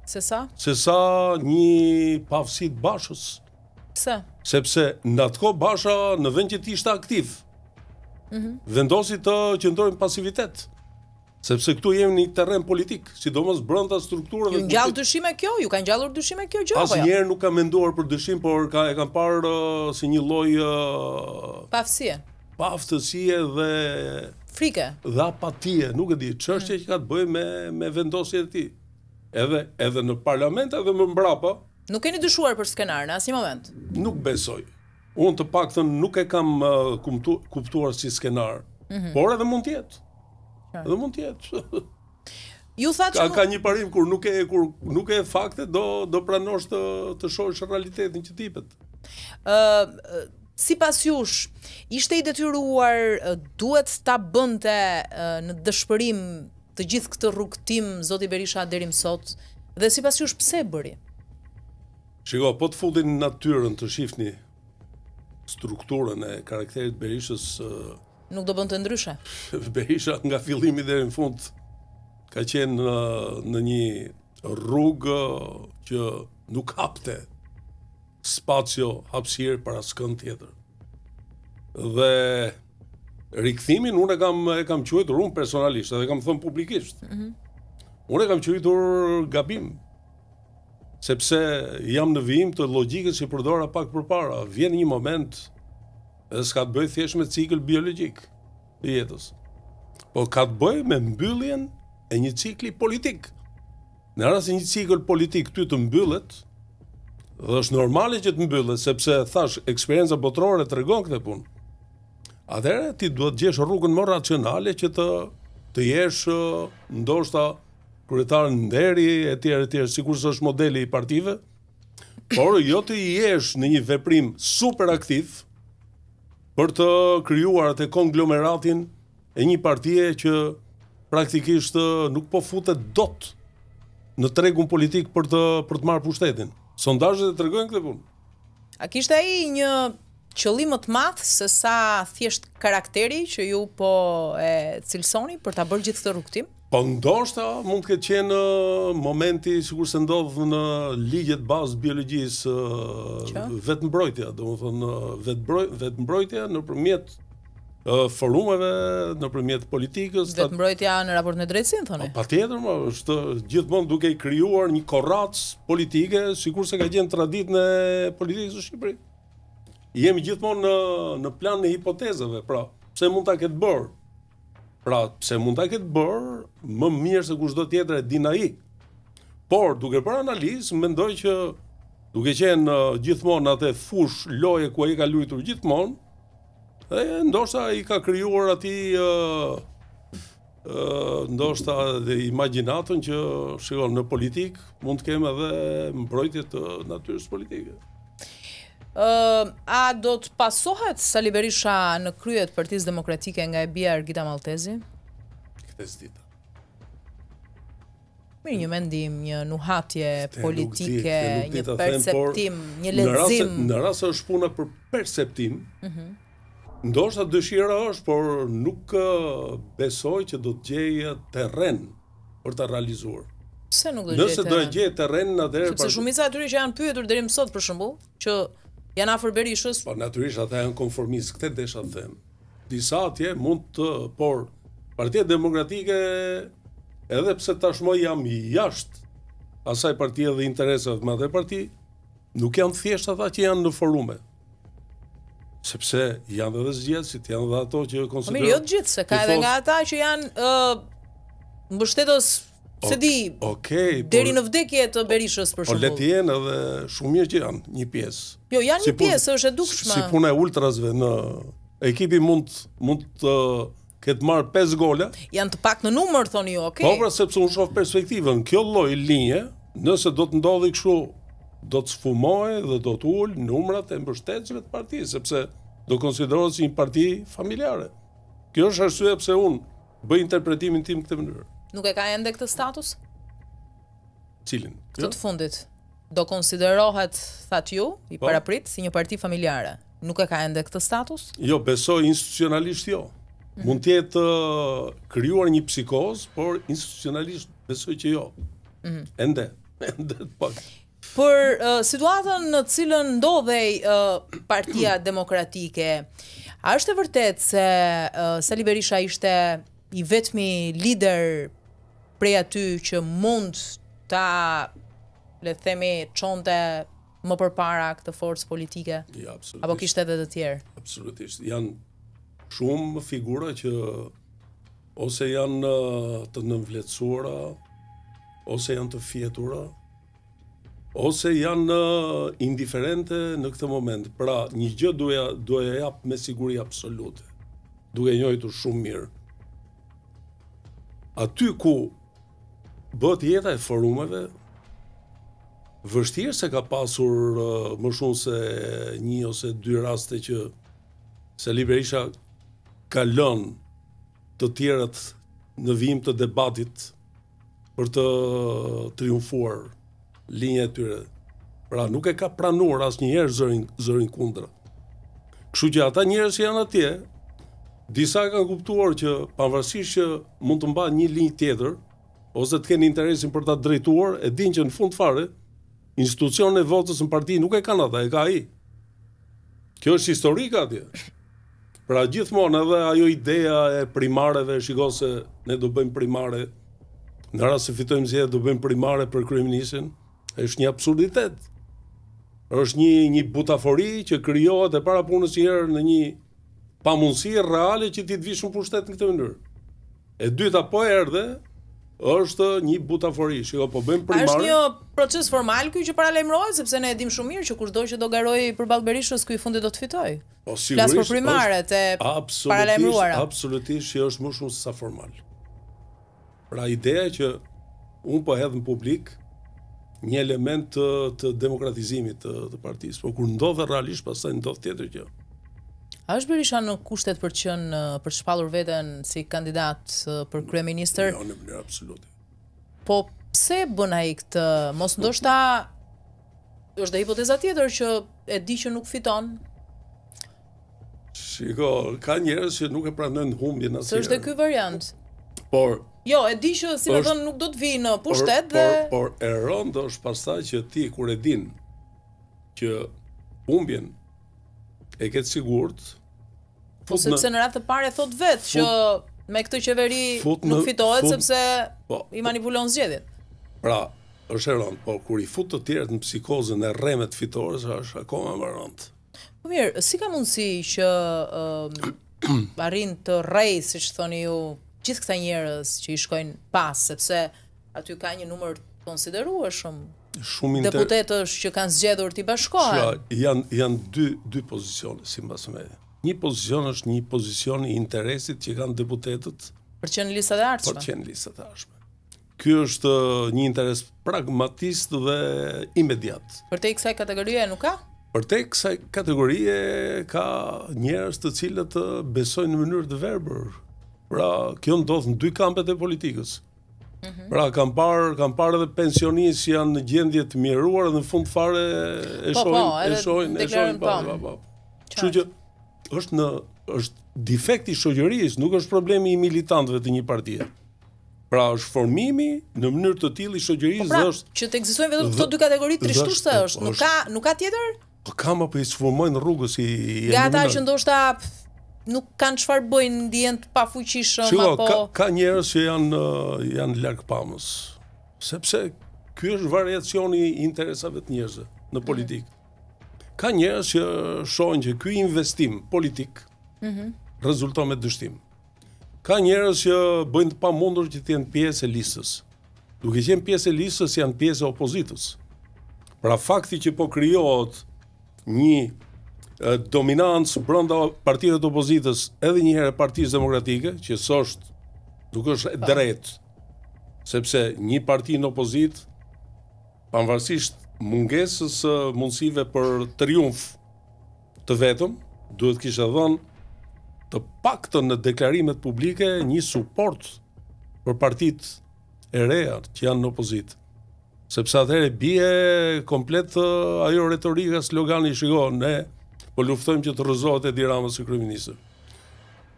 Se sa? Se sa një pavësit bashës. Pse? Sepse në atë ko basha në vend që ti ishte aktiv. Mm -hmm. Vendosi të qëndrojmë pasivitet. Sepse këtu jemi një teren politik, sidomos brenda strukturave. Ju ngjall dëshime kjo, ju kanë ngjallur dëshime kjo gjë ja. jo? Asnjëherë nuk kam menduar për dëshim, por ka e kam parë uh, si një lloj uh, pavësie. Pavësie dhe frike. Dhe apatie, nuk e di, çështje mm. që ka të bëjë me me vendosjen e tij edhe, edhe në parlament edhe më mbrapa. Nuk keni dyshuar për skenar në asë një moment? Nuk besoj. Unë të pak nuk e kam uh, kumtu, kuptuar si skenar. Mm -hmm. Por edhe mund tjetë. Ja. Edhe mund tjetë. *laughs* Ju tha ka, ka një parim kur nuk e kur nuk e fakte do do pranosh të të shohësh realitetin që tipet. Ë uh, uh, sipas jush ishte i detyruar uh, duhet ta bënte uh, në dëshpërim të gjithë këtë rrugtim Zoti Berisha deri më sot dhe sipas jush pse e bëri? Shiko, po të futin natyrën të shifni, strukturën e karakterit Berishës nuk do bën të ndryshe. *laughs* Berisha nga fillimi deri në fund ka qenë në, në një rrugë që nuk hapte spazio hapësirë për askën tjetër. Dhe rikthimin unë e kam e kam quajtur unë personalisht dhe kam thënë publikisht. Mm -hmm. Unë e kam quajtur gabim. Sepse jam në vijim të logjikës që përdora pak përpara, vjen një moment që s'ka të bëjë thjesht me cikël biologjik të jetës. Po ka të bëjë me mbylljen e një cikli politik. Në rrasë një cikl politik ty të mbyllet, dhe është normalisht që të mbyllet, sepse thash eksperienza botërore të këtë punë, Atëherë ti duhet të gjesh rrugën më racionale që të të jesh ndoshta kryetar nderi e tjerë e tjerë, sikur se është modeli i partive, por jo të jesh në një veprim super aktiv për të krijuar atë konglomeratin e një partie që praktikisht nuk po futet dot në tregun politik për të për të marrë pushtetin. Sondazhet e tregojnë këtë punë. A kishte ai një qëllimët math se sa thjesht karakteri që ju po e cilësoni për ta bërë gjithë të rukëtim? Po ndoshta mund të ketë qenë momenti sikur se ndodh në ligjet bazë biologjisë vetëmbrojtja, domethënë vetmbrojtja, vetëmbrojtja nëpërmjet forumeve nëpërmjet politikës. vetmbrojtja në raport me drejtsin, thoni? Po, pa tjetër, më, po, është gjithmonë duke i kryuar një koracë politike, sikur se ka gjenë traditën në politikës në Shqipëri jemi gjithmonë në në plan e hipotezave, pra, pse mund ta ketë bër? Pra, pse mund ta ketë bër më mirë se kushdo tjetër e din ai. Por duke bërë analizë, mendoj që duke qenë uh, gjithmonë atë fush loje ku ai ka luajtur gjithmonë, e ndoshta i ka krijuar atij ë uh, uh, ndoshta dhe imaginatën që shikon në politik mund të kemë edhe mbrojtje të natyrës politike a do të pasohet Sali Berisha në kryet Partiz Demokratike nga e bjerë Gita Maltezi? Këtë ditë. Mirë një mendim, një nuhatje politike, një perceptim, një lezim. Në rrasë është puna për perceptim, mhm. ndoshtë të dëshira është, por nuk besoj që do të gjejë teren për të realizuar. Pse nuk do të gjejë teren? Nëse do të gjejë teren në dhe... Sëpse shumisa atyri që janë pyetur dherim sot për shëmbu, që janë afër Berishës? Po natyrisht ata janë konformistë, këtë desha të them. Disa atje mund të, por Partia Demokratike edhe pse tashmë jam i jashtë asaj partie dhe interesave të madhe parti, nuk janë thjesht ata që janë në forume. Sepse janë edhe zgjedhësit, janë edhe ato që konsiderojnë. Po mirë, jo të gjithë, se ka edhe nga ata që janë ë uh, mbështetës Se di. Okej. Okay, deri në vdekje të Berishës për shumë. O, leti janë edhe shumë mirë që janë një pjesë. Jo, janë si një pjesë, është e dukshme. Si puna e ultrasve në ekipi mund mund të ketë marr 5 gole. Janë të pak në numër thoni ju, okay. Po pra sepse unë shoh perspektivën, kjo lloj linje, nëse do të ndodhi kështu, do të sfumohej dhe do të ul numrat e mbështetësve të partisë, sepse do konsiderohet si një parti familjare. Kjo është arsye pse unë bëj interpretimin tim këtë mënyrë. Nuk e ka ende këtë status? Cilin? Këtë jo. të fundit. Do konsiderohet, thatë ju, i pa? Po. paraprit si një parti familjare. Nuk e ka ende këtë status? Jo, besoj institucionalisht jo. Mm -hmm. Mund të jetë uh, krijuar një psikoz, por institucionalisht besoj që jo. Ëh. Mm -hmm. Ende, *laughs* ende të pak. Por uh, situatën në cilën ndodhej uh, Partia *clears throat* Demokratike, a është e vërtetë se uh, Sali Berisha ishte i vetmi lider prej aty që mund ta le të themi çonte më përpara këtë forcë politike. Jo, absolutisht. Apo kishte edhe të tjerë? Absolutisht. Jan shumë figura që ose janë të nënvlerësuara, ose janë të fjetura, ose janë indiferente në këtë moment. Pra, një gjë doja doja jap me siguri absolute. Duke njohur shumë mirë. Aty ku bëhet jeta e forumeve vështirë se ka pasur uh, më shumë se një ose dy raste që se Liberisha ka të tjerët në vim të debatit për të triumfuar linje e tyre. Pra nuk e ka pranuar as një herë zërin, zërin kundra. Kështu që ata njerëz që janë atje, disa kanë kuptuar që pavarësisht që mund të mba një linjë tjetër, ose të keni interesin për ta drejtuar, e din që në fund fare, institucionet e votës në parti nuk e kanë ata, e ka ai. Kjo është historika atje. Pra gjithmonë edhe ajo ideja e primareve, shikoj se ne do bëjmë primare në rast se fitojmë zgjedhje do bëjmë primare për kryeministin, është një absurditet. Është një një butafori që krijohet e para punës një herë në një pamundësi reale që ti të vish në pushtet në këtë mënyrë. E dyta po erdhe është një butafori. Shiko, po bëjmë primar. Është një proces formal ky që paralajmërohet sepse ne e dimë shumë mirë që kushdo që do garoj për Ballberishës ky fundi do të fitoj. Po sigurisht. Flas për primaret e paralajmëruara. Absolutisht, që është më shumë se sa formal. Pra ideja që un po hedh në publik një element të, të demokratizimit të, të partisë, por kur ndodhe realisht pastaj ndodh tjetër gjë. Që A është Berisha në kushtet për qënë për shpalur veten si kandidat për kreministër? Jo, në mënyrë absolut. Po, pse bëna i këtë? Mos ndoshta është dhe hipoteza tjetër që e di që nuk fiton? Shiko, ka njerës që nuk e pranën humbje në Së është dhe këj variant? Por... Jo, e di që si me thënë nuk do të vinë në pushtet dhe... Por, por, por e rëndë është pasaj që ti kur e din që humbjen e ketë sigurt po sepse në radhë të parë thot vetë që me këtë qeveri nuk fitohet sepse po, i manipulon zgjedhjet. Pra, është e rëndë, por kur i fut të tjerët në psikozën e rremet fitores është akoma më rëndë. Po mirë, si ka mundësi që um, *clears throat* arrin të rrej, siç thoni ju, gjithë këta njerëz që i shkojnë pas sepse aty ka një numër konsiderueshëm shumë deputetësh që kanë zgjedhur të bashkohen. Jo, janë janë dy dy pozicione sipas me. Një pozicion është një pozicion i interesit që kanë deputetët për qenë në listat e ardhshme. Për qenë në listat e Ky është uh, një interes pragmatist dhe imediat. Për te i kësaj kategorie nuk ka? Për te i kësaj kategorie ka njerës të cilët uh, besojnë në mënyrë të verbër. Pra, kjo ndodhë në dy kampet e politikës. Mhm. Pra, kam parë kam parë edhe pensionistë që janë në gjendje të miruar dhe në fund fare e po, po, shohin, e shohin, e shohin pa. Po, po, po. Kështu që është në është defekti i shoqërisë, nuk është problemi i militantëve të një partie. Pra, është formimi në mënyrë të tillë i shoqërisë po pra, është që të ekzistojnë vetëm këto dy kategori trishtuese është, është, nuk ka nuk ka tjetër? Po kam apo i sformojnë rrugës i Gata që ndoshta nuk kanë çfarë bëjnë ndjen të pafuqishëm apo ka, ka njerëz që janë uh, janë larg pamës. Sepse ky është variacioni i interesave të njerëzve në mhm. politikë. Mm -hmm. Ka njerëz që shohin që ky investim politik mm -hmm. rezulton me dështim. Ka njerëz që bëjnë të pamundur që të jenë pjesë e listës. Duke qenë pjesë e listës, janë pjesë e opozitës. Pra fakti që po krijohet një dominancë brënda partijet të opozitës edhe njëherë partijës demokratike, që sësht duke është drejt, sepse një parti në opozitë, panvarsisht mungesës mundësive për triumf të vetëm, duhet kishtë dhënë të paktën në deklarimet publike një support për partit e reja që janë në opozitë. Sepse atëherë bje komplet ajo retorika, slogani, shiko, ne po luftojmë që të rëzohet Edi Rama si kryeministër.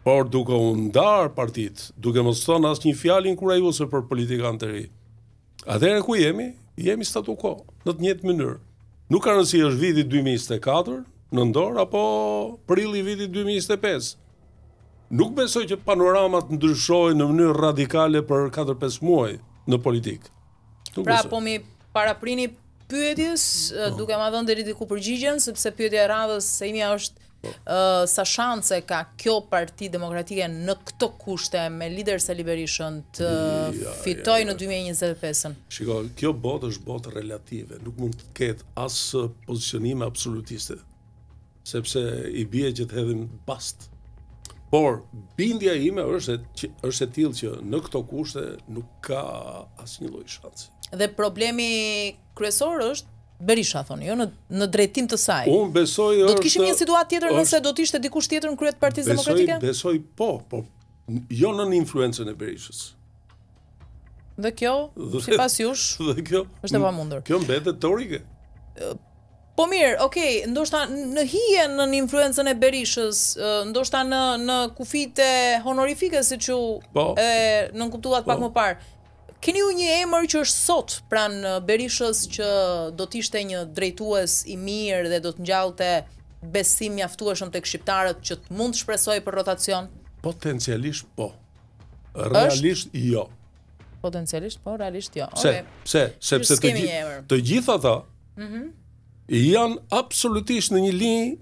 Por duke u ndar partit, duke mos thënë asnjë fjalë inkurajuese për politikën e tij. Atëherë ku jemi? Jemi statu quo, në të njëjtën mënyrë. Nuk ka rëndësi është viti 2024 në dor apo prilli i vitit 2025. Nuk besoj që panoramat ndryshojnë në mënyrë radikale për 4-5 muaj në politikë. Pra, besoj. po mi paraprini pyetjes, no. Po. Eh, duke ma dhënë deri diku përgjigjen, sepse pyetja e radhës se imja është po. eh, sa shanse ka kjo parti demokratike në këto kushte me lider sa liberishën të ja, fitoj ja, në 2025-ën. Shiko, kjo botë është botë relative, nuk mund të ketë as pozicionime absolutiste. Sepse i bie që të hedhim bast. Por bindja ime është se është e tillë që në këto kushte nuk ka asnjë lloj shanse. Dhe problemi kryesor është Berisha thonë, jo në në drejtim të saj. Un besoj do të kishim një situatë tjetër është, nëse do të ishte dikush tjetër në krye të Partisë Demokratike? Besoj, besoj po, po jo në influencën e Berishës. Dhe kjo, sipas jush, *laughs* dhe kjo është e pamundur. Kjo mbetet teorike. Po mirë, okay, ndoshta në hije në influencën e Berishës, ndoshta në në kufitë honorifike siç u po, e nënkuptuat po, pak më parë. Keni u një emër që është sot pran uh, Berishës që do të ishte një drejtues i mirë dhe do të ngjallte besim mjaftueshëm tek shqiptarët që të mund të shpresojë për rotacion? Potencialisht po. Realisht është? jo. Potencialisht po, realisht jo. Okej. Pse? Sepse të gjithë të gjithë ata Mm janë absolutisht në një linjë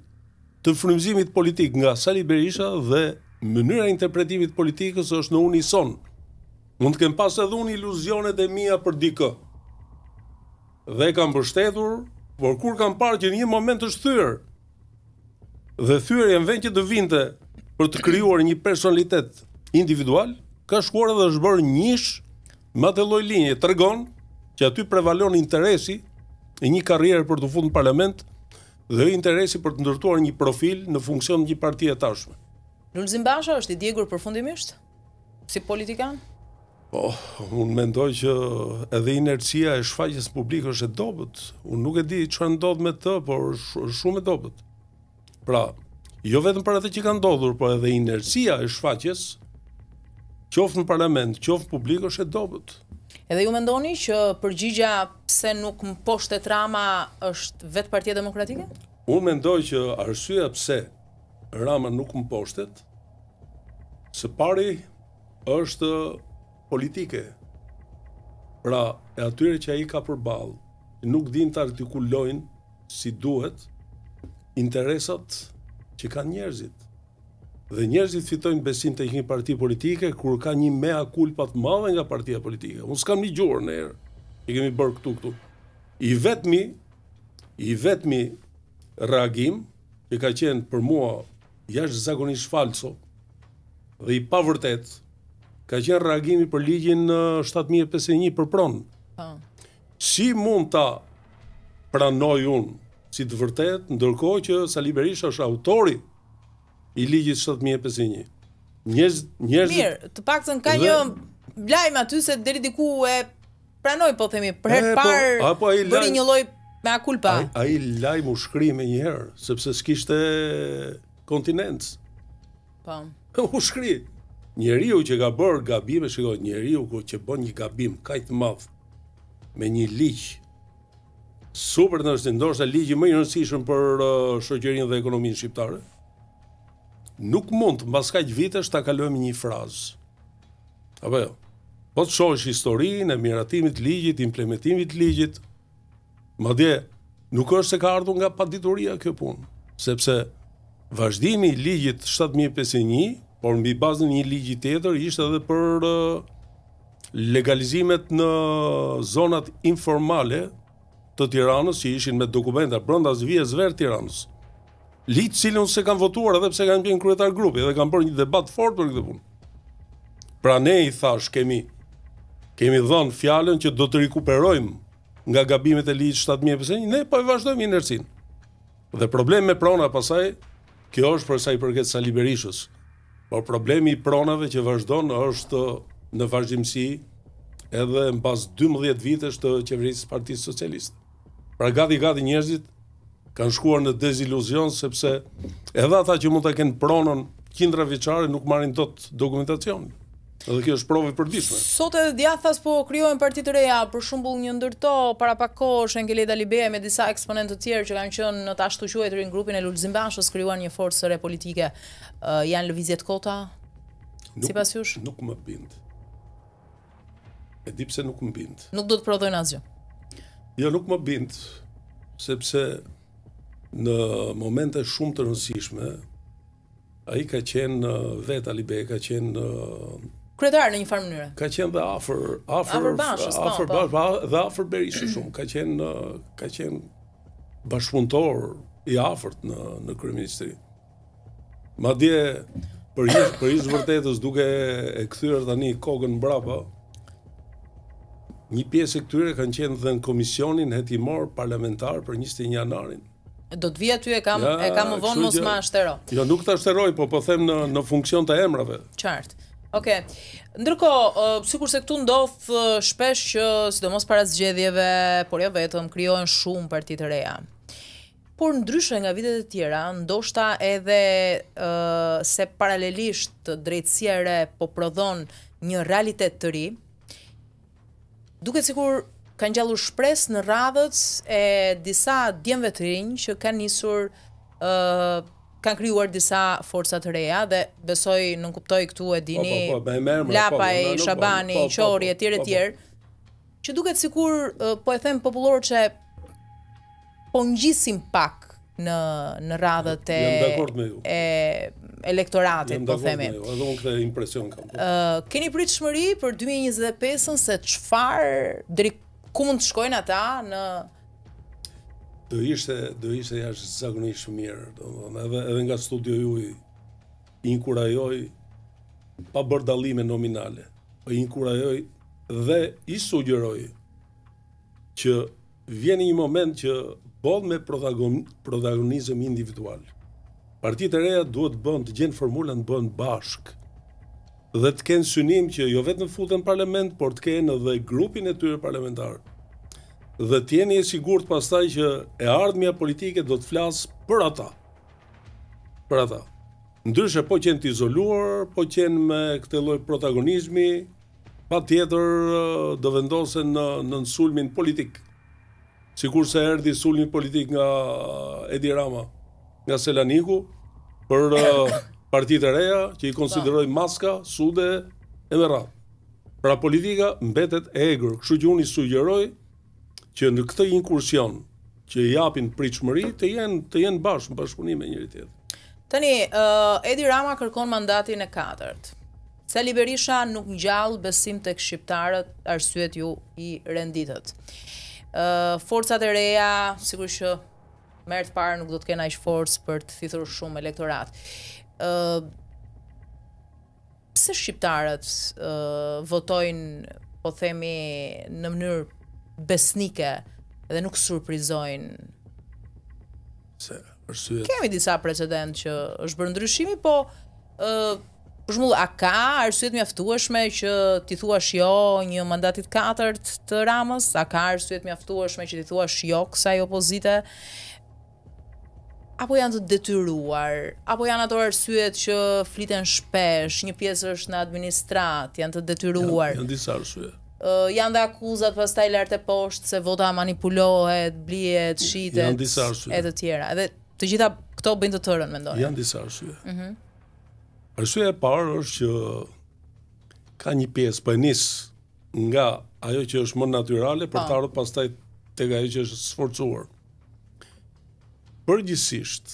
të frymëzimit politik nga Sali Berisha dhe mënyra e interpretimit të politikës është në unison. Mm mund të kem pas edhe iluzionet e mia për dikë. Dhe kam bështetur, por kur kam parë që një moment është thyrë, dhe thyrë e në vend që të vinte për të kryuar një personalitet individual, ka shkuar edhe është bërë njësh më atë lloj linje, të që aty prevalon interesi e një karriere për të fundë në parlament dhe interesi për të ndërtuar një profil në funksion një partia tashme. Lulzim Zimbasha është i djegur përfundimisht si politikanë? Po, unë mendoj që edhe inercia e shfaqjes publike është e dobët. Unë nuk e di çfarë ndodh me të, por është shumë e dobët. Pra, jo vetëm për atë që ka ndodhur, por edhe inercia e shfaqjes, qoftë në parlament, qoftë publik është e dobët. Edhe ju mendoni që përgjigja pse nuk mposhtet Rama është vetë Partia Demokratike? Unë mendoj që arsyeja pse Rama nuk mposhtet së pari është politike. Pra, e atyre që a i ka përbal, nuk din të artikulojnë si duhet interesat që kanë njerëzit. Dhe njerëzit fitojnë besim të një parti politike, kur ka një mea kulpat madhe nga partia politike. Unë s'kam një gjurë në erë, i kemi bërë këtu këtu. I vetmi, i vetmi reagim, që ka qenë për mua jashtë zagonisht falso, dhe i vërtetë, ka qenë reagimi për ligjin 7051 për pronë. Po. Si mund ta pranoj unë si të vërtet, ndërkohë që Sali Berisha është autori i ligjit 7051? Njerëz njerëz Mirë, të paktën ka një lajm aty se deri diku e pranoi po themi për herë po, parë po, po bëri një lloj me akulpa. Ai, ai lajm u shkri më një herë sepse s'kishte kontinencë. Po. U *laughs* shkri, njeriu që ka bërë gabim, e shikoj, njeriu ku që bën një gabim kaq të madh me një ligj super të ndoshtë e ligjë më i rëndësishëm për uh, shoqërinë dhe ekonominë shqiptare, nuk mund mbas kaq vitesh ta kalojmë një frazë. Apo jo. Po të shohësh historinë e miratimit të ligjit, implementimit të ligjit, madje nuk është se ka ardhur nga padituria kjo punë, sepse vazhdimi i ligjit 7501 por mbi bazën një ligji tjetër ishte edhe për uh, legalizimet në zonat informale të Tiranës që ishin me dokumenta brenda zvijës zverë Tiranës. Ligj cilën se kanë votuar edhe pse kanë qenë kryetar grupi dhe kanë bërë një debat fort për këtë punë. Pra ne i thash kemi kemi dhënë fjalën që do të rikuperojmë nga gabimet e ligjit 7.500, ne po e vazhdojmë inercinë. Dhe problemi me prona pasaj, kjo është për sa i përket Sali Berishës. Por problemi i pronave që vazhdon është në vazhdimsi edhe në pas 12 vitesh të qeverisë së Partisë Socialiste. Pra gati gati njerëzit kanë shkuar në deziluzion sepse edhe ata që mund ta kenë pronën qindra vjeçare nuk marrin dot dokumentacionin. Edhe kjo është provë për përditshme. Sot edhe djathas po krijohen parti të reja, për shembull një ndërto para pak kohësh Angeleda Libeja me disa eksponentë të tjerë që kanë qenë në të ashtu quajturin grupin e Lulzimbashës krijuan një forcë së re politike. Uh, janë lëvizjet kota? sipas jush? Nuk më bind. E pse nuk më bind. Nuk do të prodhojnë asgjë. Jo, nuk më bind, sepse në momente shumë të rëndësishme, ai ka qenë, vetë Alibej ka qenë kryetar në një farë mënyre. Ka qenë dhe afër afër afër bashkë, po, afër po. dhe afër Berishë shumë. Ka qenë ka qenë bashkëpunëtor i afërt në në kryeministri. Madje për ish për ish vërtetës duke e kthyer tani kokën mbrapa. Një pjesë e këtyre kanë qenë dhe në komisionin hetimor parlamentar për 21 janarin. Do të vi aty e kam ja, e kam vonë mos ma shtero. Jo, nuk ta shteroj, po po them në në funksion të emrave. Qartë. Ok. Ndërkohë, uh, sikur se këtu ndofë uh, shpesh që sidomos para zgjedhjeve, por jo vetëm, krijohen shumë parti të reja. Por ndryshe nga vitet e tjera, ndoshta edhe uh, se paralelisht drejtësia re po prodhon një realitet të ri, duket sikur kanë gjallur shpresë në radhët e disa djemve të rinj që kanë nisur ë uh, kanë krijuar disa forca të reja dhe besoj nuk kuptoj këtu e dini Lapa e Shabani, Qori etj etj që duket sikur po e them popullorët që po ngjisin pak në në radhët e e elektoratit po themi. Jam dakord me ju, edhe unë këtë impresion kam. Ë keni pritshmëri për 2025-ën se çfarë deri ku mund të shkojnë ata në do ishte do ishte jash zakonisht shumë mirë, domethënë edhe edhe nga studio juaj inkurajoj pa bër dallime nominale. Po inkurajoj dhe i sugjeroj që vjen një moment që boll me protagonizëm individual. Partitë e reja duhet të bëjnë të gjen formulën të bëjnë bashkë dhe të kenë synim që jo vetëm futen në parlament, por të kenë edhe grupin e tyre parlamentar dhe tjeni e sigur të pastaj që e ardhmja politike do të flasë për ata. Për ata. Ndryshe po qenë të izoluar, po qenë me këtë loj protagonizmi, pa tjetër dë vendose në, në nësulmin politik. Sikur se erdi sulmin politik nga Edi Rama, nga Selaniku, për *coughs* partit e reja, që i konsideroj po. maska, sude e me Pra politika mbetet e egrë, kështu që unë i sugjeroj, që në këtë inkursion që i japin pritshmëri të jenë të jenë bashkë në bashkëpunim me njëri tjetrin. Tani uh, Edi Rama kërkon mandatin e katërt. Sali Berisha nuk ngjall besim tek shqiptarët, arsyet ju i renditët. Ë uh, forcat e reja, sikur që më të parë nuk do të kenë as forcë për të thithur shumë elektorat. Ë uh, pse shqiptarët uh, votojnë, po themi, në mënyrë besnike dhe nuk surprizojnë. Se arsyet. Kemi disa precedent që është bërë ndryshimi, po ë uh, për shembull a ka arsyet mjaftueshme që ti thuash jo një mandatit katërt të Ramës, a ka arsyet mjaftueshme që ti thuash jo kësaj opozite? Apo janë të detyruar, apo janë ato arsyet që fliten shpesh, një pjesë është në administrat, janë të detyruar. Janë, janë disa arsye janë dhe akuzat pas taj lartë e poshtë se vota manipulohet, blijet, shitet, e të tjera. Dhe të gjitha këto bëndë të tërën, me ndonë. Janë disa arsye. Mm -hmm. e parë është që ka një pjesë për po nisë nga ajo që është më naturale për tarët pas taj të ga që është sforcuar. Përgjësisht,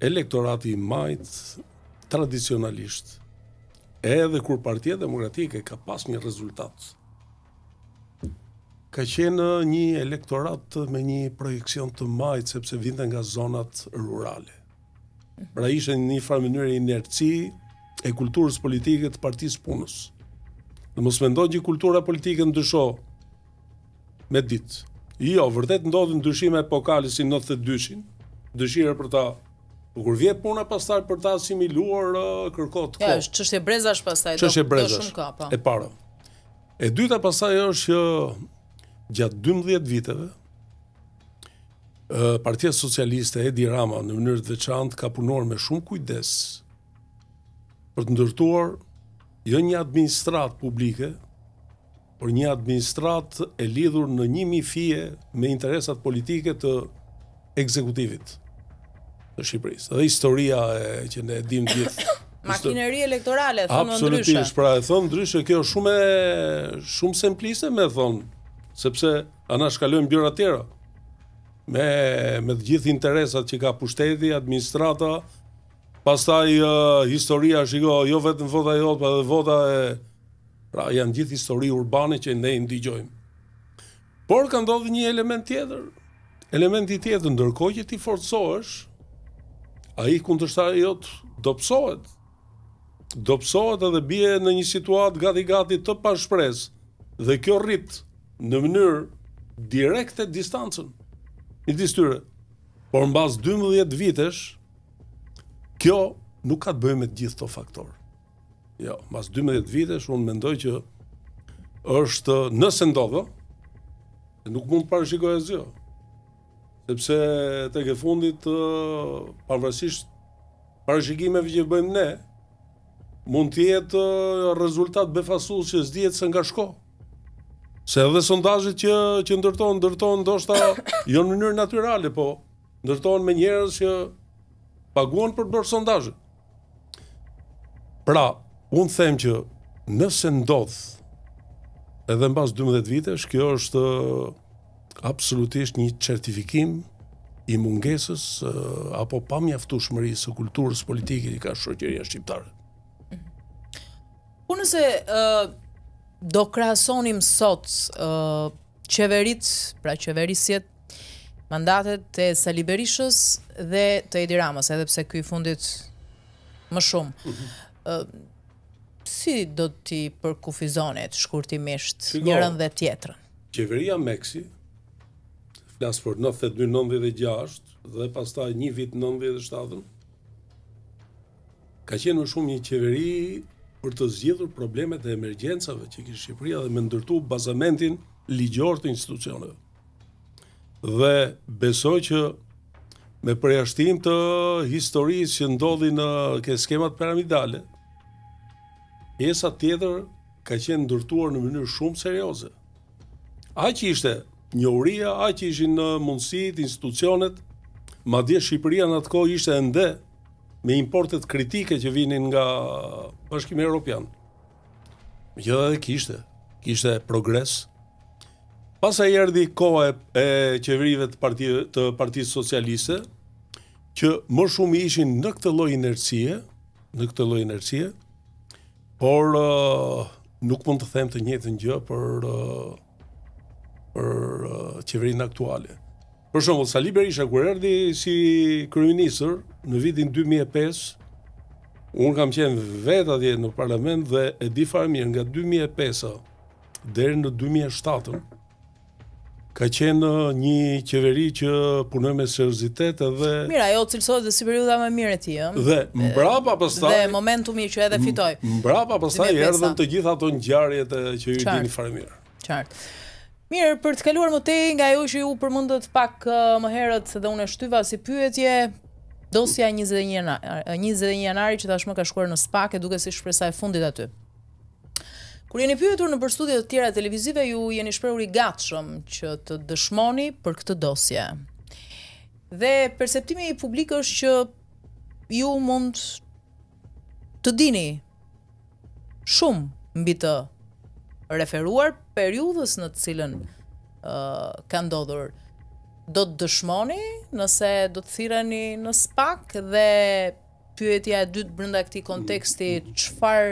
elektorati i majtë tradicionalisht, edhe kur partia demokratike ka pas një rezultatë ka qenë një elektorat me një projekcion të majt, sepse vinte nga zonat rurale. Pra ishe një farë mënyrë inerci e kulturës politike të partisë punës. Në mos mendoj një kultura politike ndysho me ditë. Jo, vërtet ndodhë ndryshime e pokalis i 92-shin, dëshire për ta Kur vjet puna pastaj për ta asimiluar uh, kërkot. kohë. Ja, është çështje brezash pastaj do të shumë kapa. E para. E dyta pastaj është që gjatë 12 viteve, Partia Socialiste Edi Rama në mënyrë të veçantë ka punuar me shumë kujdes për të ndërtuar jo një administrat publike, por një administrat e lidhur në një fije me interesat politike të ekzekutivit të Shqipërisë. Dhe historia e që ne dimë gjithë. *coughs* Makineri elektorale, thonë ndryshe. Absolutisht, pra e thonë ndryshe, kjo shumë e shumë simpliste me thonë sepse ana shkalojm gjëra të tjera me me të gjithë interesat që ka pushteti, administrata, pastaj uh, historia shiko jo vetëm vota jot, por edhe vota e pra janë gjithë histori urbane që ne i ndigjojmë. Por ka ndodhur një element tjetër, elementi tjetër ndërkohë që ti forcohesh, ai kundërshtari jot do psohet. Do psohet edhe bie në një situatë gati gati të pa shpresë dhe kjo rrit në mënyrë direkte distancën një distyre. Por në basë 12 vitesh, kjo nuk ka të bëjmë të gjithë të faktorë. Jo, mas 12 vitesh, unë mendoj që është nëse ndodhë, nuk mund parashikoj e zjo. Sepse të ke fundit, pavrësisht, parashikimeve që bëjmë ne, mund të jetë rezultat befasull që zdjetë se nga shko. Se edhe sondazhet që që ndërton, ndërton ndoshta *coughs* jo në mënyrë natyrale, po ndërton me njerëz që paguan për të bërë sondazhe. Pra, un them që nëse ndodh edhe mbas 12 vitesh, kjo është absolutisht një certifikim i mungesës eh, apo pamjaftueshmërisë së kulturës politike i ka shoqëria shqiptare. Mm-hmm. Po nëse eh, do krahasonim sot uh, qeverit, pra qeverisjet, mandatet të Sali Berishës dhe të Edi Ramës, edhe pse ky fundit më shumë. Mm uh, si do t'i përkufizonet shkurtimisht Shigo, njërën dhe tjetërën? Qeveria Meksi, flas për 92-96 dhe pastaj një vit 97 ka qenë më shumë një qeveri për të zgjidhur problemet e emergjencave që kishë Shqipëria dhe me ndërtu bazamentin ligjor të institucionet. Dhe besoj që me përjashtim të historisë që ndodhi në ke skemat piramidale, pjesa tjetër ka qenë ndërtuar në mënyrë shumë serioze. A që ishte një uria, a që ishin në mundësit, institucionet, ma dje Shqipëria në atë kohë ishte ende me importet kritike që vinin nga bashkimi europian. Jo dhe kishte, kishte progres. Pas sa erdhi koha e, qeverive të Partisë të Partisë Socialiste, që më shumë ishin në këtë lloj inercie, në këtë lloj inercie, por uh, nuk mund të them të njëjtën gjë për uh, për uh, qeverinë aktuale. Për shembull, Sali Berisha kur erdhi si kryeminist, në vitin 2005, unë kam qenë vetë atje në parlament dhe e di farë mirë nga 2005-a deri në 2007-ën, ka qenë një qeveri që punoi me seriozitet edhe Mira, ajo cilësohet dhe si periudha më mirë e tij, ëh. Dhe mbrapa pastaj dhe momentumi që edhe fitoi. Mbrapa pastaj erdhën të gjitha ato ngjarjet që ju dini fare mirë. Qartë. Mirë, për të kaluar më tej nga ajo që ju përmendët pak uh, më herët dhe unë shtyva si pyetje, Dosja 21 janar, 21 janari që tashmë ka shkuar në SPAK e duke si shpresa e fundit aty. Kur jeni pyetur në për të tjera televizive, ju jeni shprehur i gatshëm që të dëshmoni për këtë dosje. Dhe perceptimi i publik është që ju mund të dini shumë mbi të referuar periudhës në të cilën uh, ka ndodhur do të dëshmoni nëse do të thirani në spak dhe pyetja e dytë brenda këti konteksti qëfar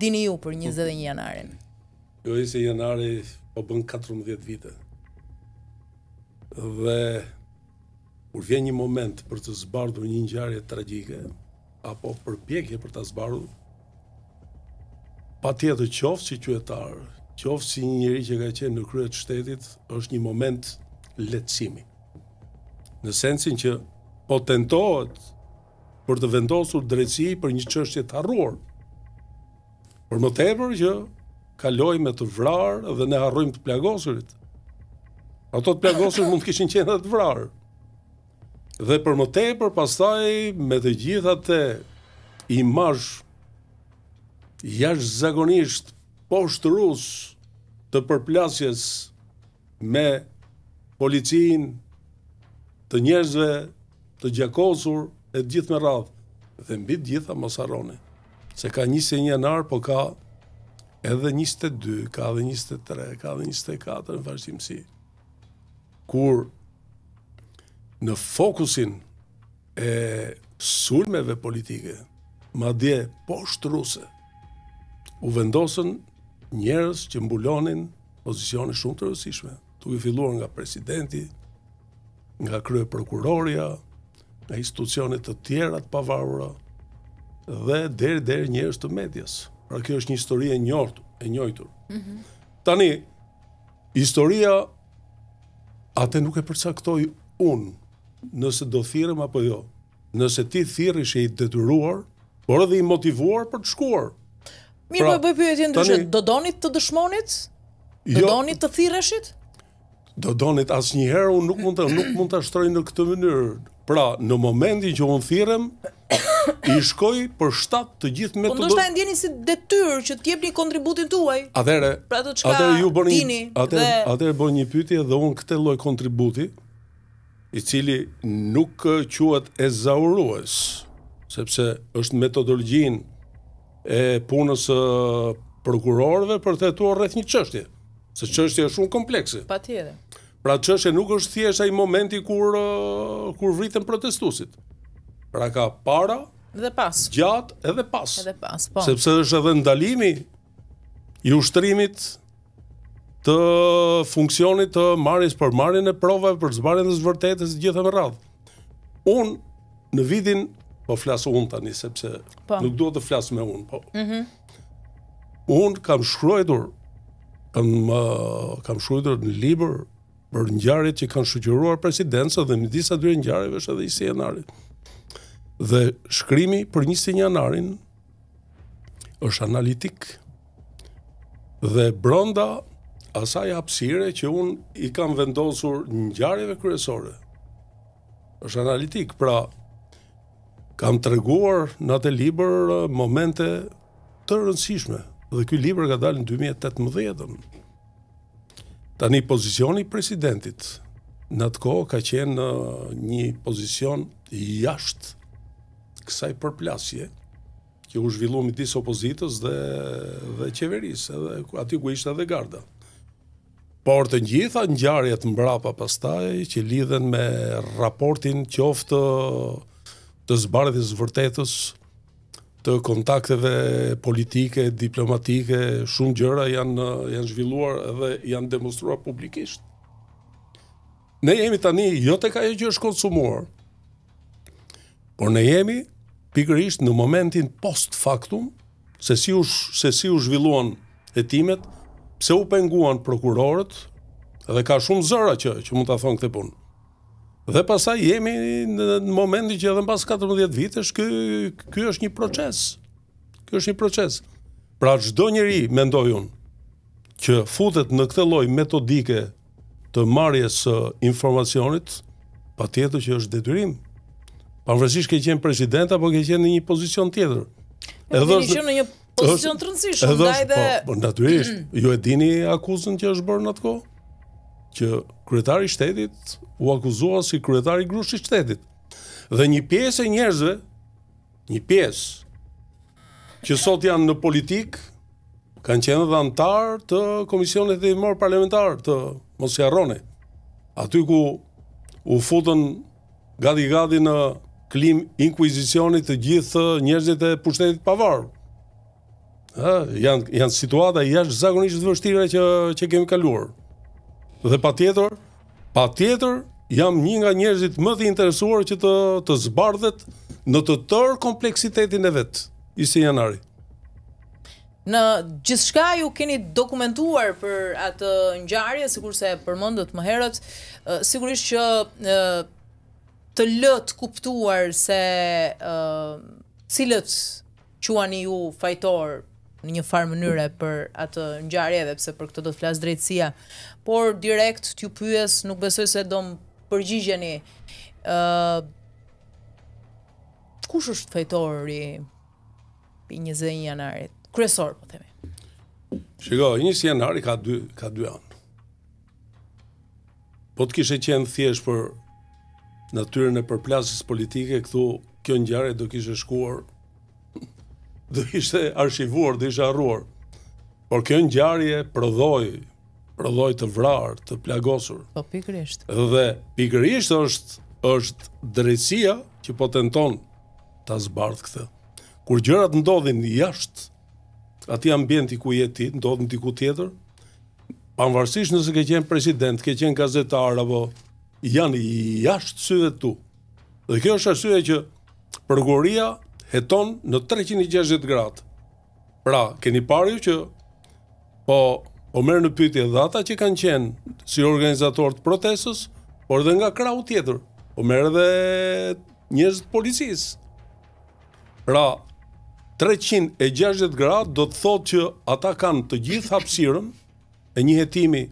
dini ju për 21 janarin? Jo i janari po bën 14 vite dhe kur vjen një moment për të zbardu një ngjarje tragike apo për pjekje për të zbardu pa tjetë qofë si qyetarë qofë si një njëri që ka qenë në kryet shtetit është një moment të letësimi. Në sensin që po tentohet për të vendosur drejtësi për një qështje të arruar, për më tepër që kaloj me të vrarë dhe ne arruim të plagosurit. Ato të plagosur mund të kishin qenë dhe të vrarë. Dhe për më tepër pastaj, me të gjitha të imash jash zagonisht poshtë rusë të përplasjes me policin, të njerëzve, të gjakosur, e gjithë me radhë. Dhe mbi të gjitha mos harroni se ka 21 janar, po ka edhe 22, ka edhe 23, ka edhe 24 në vazhdimsi. Kur në fokusin e sulmeve politike, madje po shtruse, u vendosën njerëz që mbulonin pozicione shumë të rësishme tu i filluar nga presidenti, nga krye prokuroria, nga institucionet të tjera të pavarura, dhe deri deri njerëz të medias. Pra kjo është një histori e njërët, e njojtur. Mm -hmm. Tani, historia, atë nuk e përcaktoi unë, nëse do thirëm apo jo, nëse ti thirrish e i detyruar, por edhe i motivuar për të shkuar. Mirë po, pra, për bëj për për për për për për për për donit të për do donit asë njëherë, unë nuk mund të, nuk mund të shtroj në këtë mënyrë. Pra, në momentin që unë thirem, i shkoj për shtatë të gjithë me të dojë. Unë ndjeni si detyrë që t'jep një kontributin t'uaj. Atere, pra të qka ju bërë një, atere, dhe... bërë një pytje dhe unë këte loj kontributi, i cili nuk quat e zaurues, sepse është metodologjin e punës e prokurorëve për të etuar rreth një qështje, se qështje është shumë komplekse. Pa tjede. Pra që është e nuk është thjesha i momenti kur, uh, kur vritën protestusit. Pra ka para, dhe pas. gjatë edhe pas. Edhe pas, po. Sepse është edhe ndalimi i ushtrimit të funksionit të marrjes për marrjen e provave për zbarjen e vërtetës gjithë me radhë. Unë në vitin po flas un tani sepse po. nuk duhet të flas me un, po. Mhm. Mm un kam shkruar kam uh, kam shkruar në libër për ngjarjet që kanë shoqëruar presidencën dhe midis atyre ngjarjeve është edhe i sinjalit. Dhe shkrimi për 21 janarin është analitik dhe brenda asaj hapësire që un i kam vendosur ngjarjeve kryesore. Është analitik, pra kam treguar në atë libër uh, momente të rëndësishme dhe ky libër ka dalë në 2018. Tani pozicioni i presidentit në të kohë ka qenë në një pozicion jashtë kësaj përplasje që u zhvillua midis opozitës dhe dhe qeverisë, edhe aty ku ishte edhe garda. Por të gjitha ngjarjet mbrapa pastaj që lidhen me raportin qoftë të zbardhjes së vërtetës të kontakteve politike, diplomatike, shumë gjëra janë janë zhvilluar edhe janë demonstruar publikisht. Ne jemi tani jo tek ajo që është konsumuar, por ne jemi pikërisht në momentin post factum se si u se si u zhvilluan hetimet, pse u penguan prokurorët dhe ka shumë zëra që që mund ta thon këtë punë. Dhe pasaj jemi në momenti që edhe pas 14 vitesh, ky ky është një proces. Ky është një proces. Pra çdo njeri mendoj unë që futet në këtë lloj metodike të marrjes së informacionit, patjetër që është detyrim. Pavarësisht që ke qenë president apo ke qenë në një pozicion tjetër. E edhe është në një pozicion të rëndësishëm, ndaj dhe po, po, natyrisht *clears throat* ju e dini akuzën që është bërë në të kohë që kryetari i shtetit u akuzua si kryetari i grupit të shtetit. Dhe një pjesë e njerëzve, një pjesë që sot janë në politik, kanë qenë dhe antar të komisionet e mërë parlamentar të Mosjarone, aty ku u futën gadi-gadi në klim inkuizicionit të gjithë njerëzit e pushtetit pavarë. janë, janë situata jashtë zakonisht të vështira që, që kemi kaluar. Dhe pa tjetër, pa tjetër, jam një nga njerëzit më të interesuar që të, të zbardhet në të tërë kompleksitetin e vetë, i si janari. Në gjithë shka ju keni dokumentuar për atë njarje, sikur se për më herët, sigurisht që të lëtë kuptuar se cilët quani ju fajtorë, në një farë mënyre për atë ngjarje edhe pse për këtë do të flas drejtësia. Por direkt t'ju pyes, nuk besoj se do më përgjigjeni. ë uh, Kush është fajtori i 21 janarit? Kryesor, po themi. Shiko, 21 janari ka dy ka dy anë. Po të kishe qenë thjesht për natyrën e përplasjes politike këtu kjo ngjarje do kishe shkuar dhe ishte arshivuar, dhe ishte arruar. Por kjo ngjarje prodhoi prodhoi të vrarë, të plagosur. Po pikrisht. Dhe pikrisht është është drejtësia që po tenton ta zbardh këtë. Kur gjërat ndodhin jashtë ati ambienti ku je ti, ndodhin diku tjetër, pavarësisht nëse ke qenë president, ke qenë gazetar apo janë jashtë syve tu. Dhe kjo është arsyeja që prokuroria heton në 360 grad. Pra, keni parë ju që po po merr në pyetje ata që kanë qenë si organizator të protestës, por edhe nga krau tjetër, po merr edhe njerëz të policisë. Pra, 360 grad do të thotë që ata kanë të gjithë hapësirën e një hetimi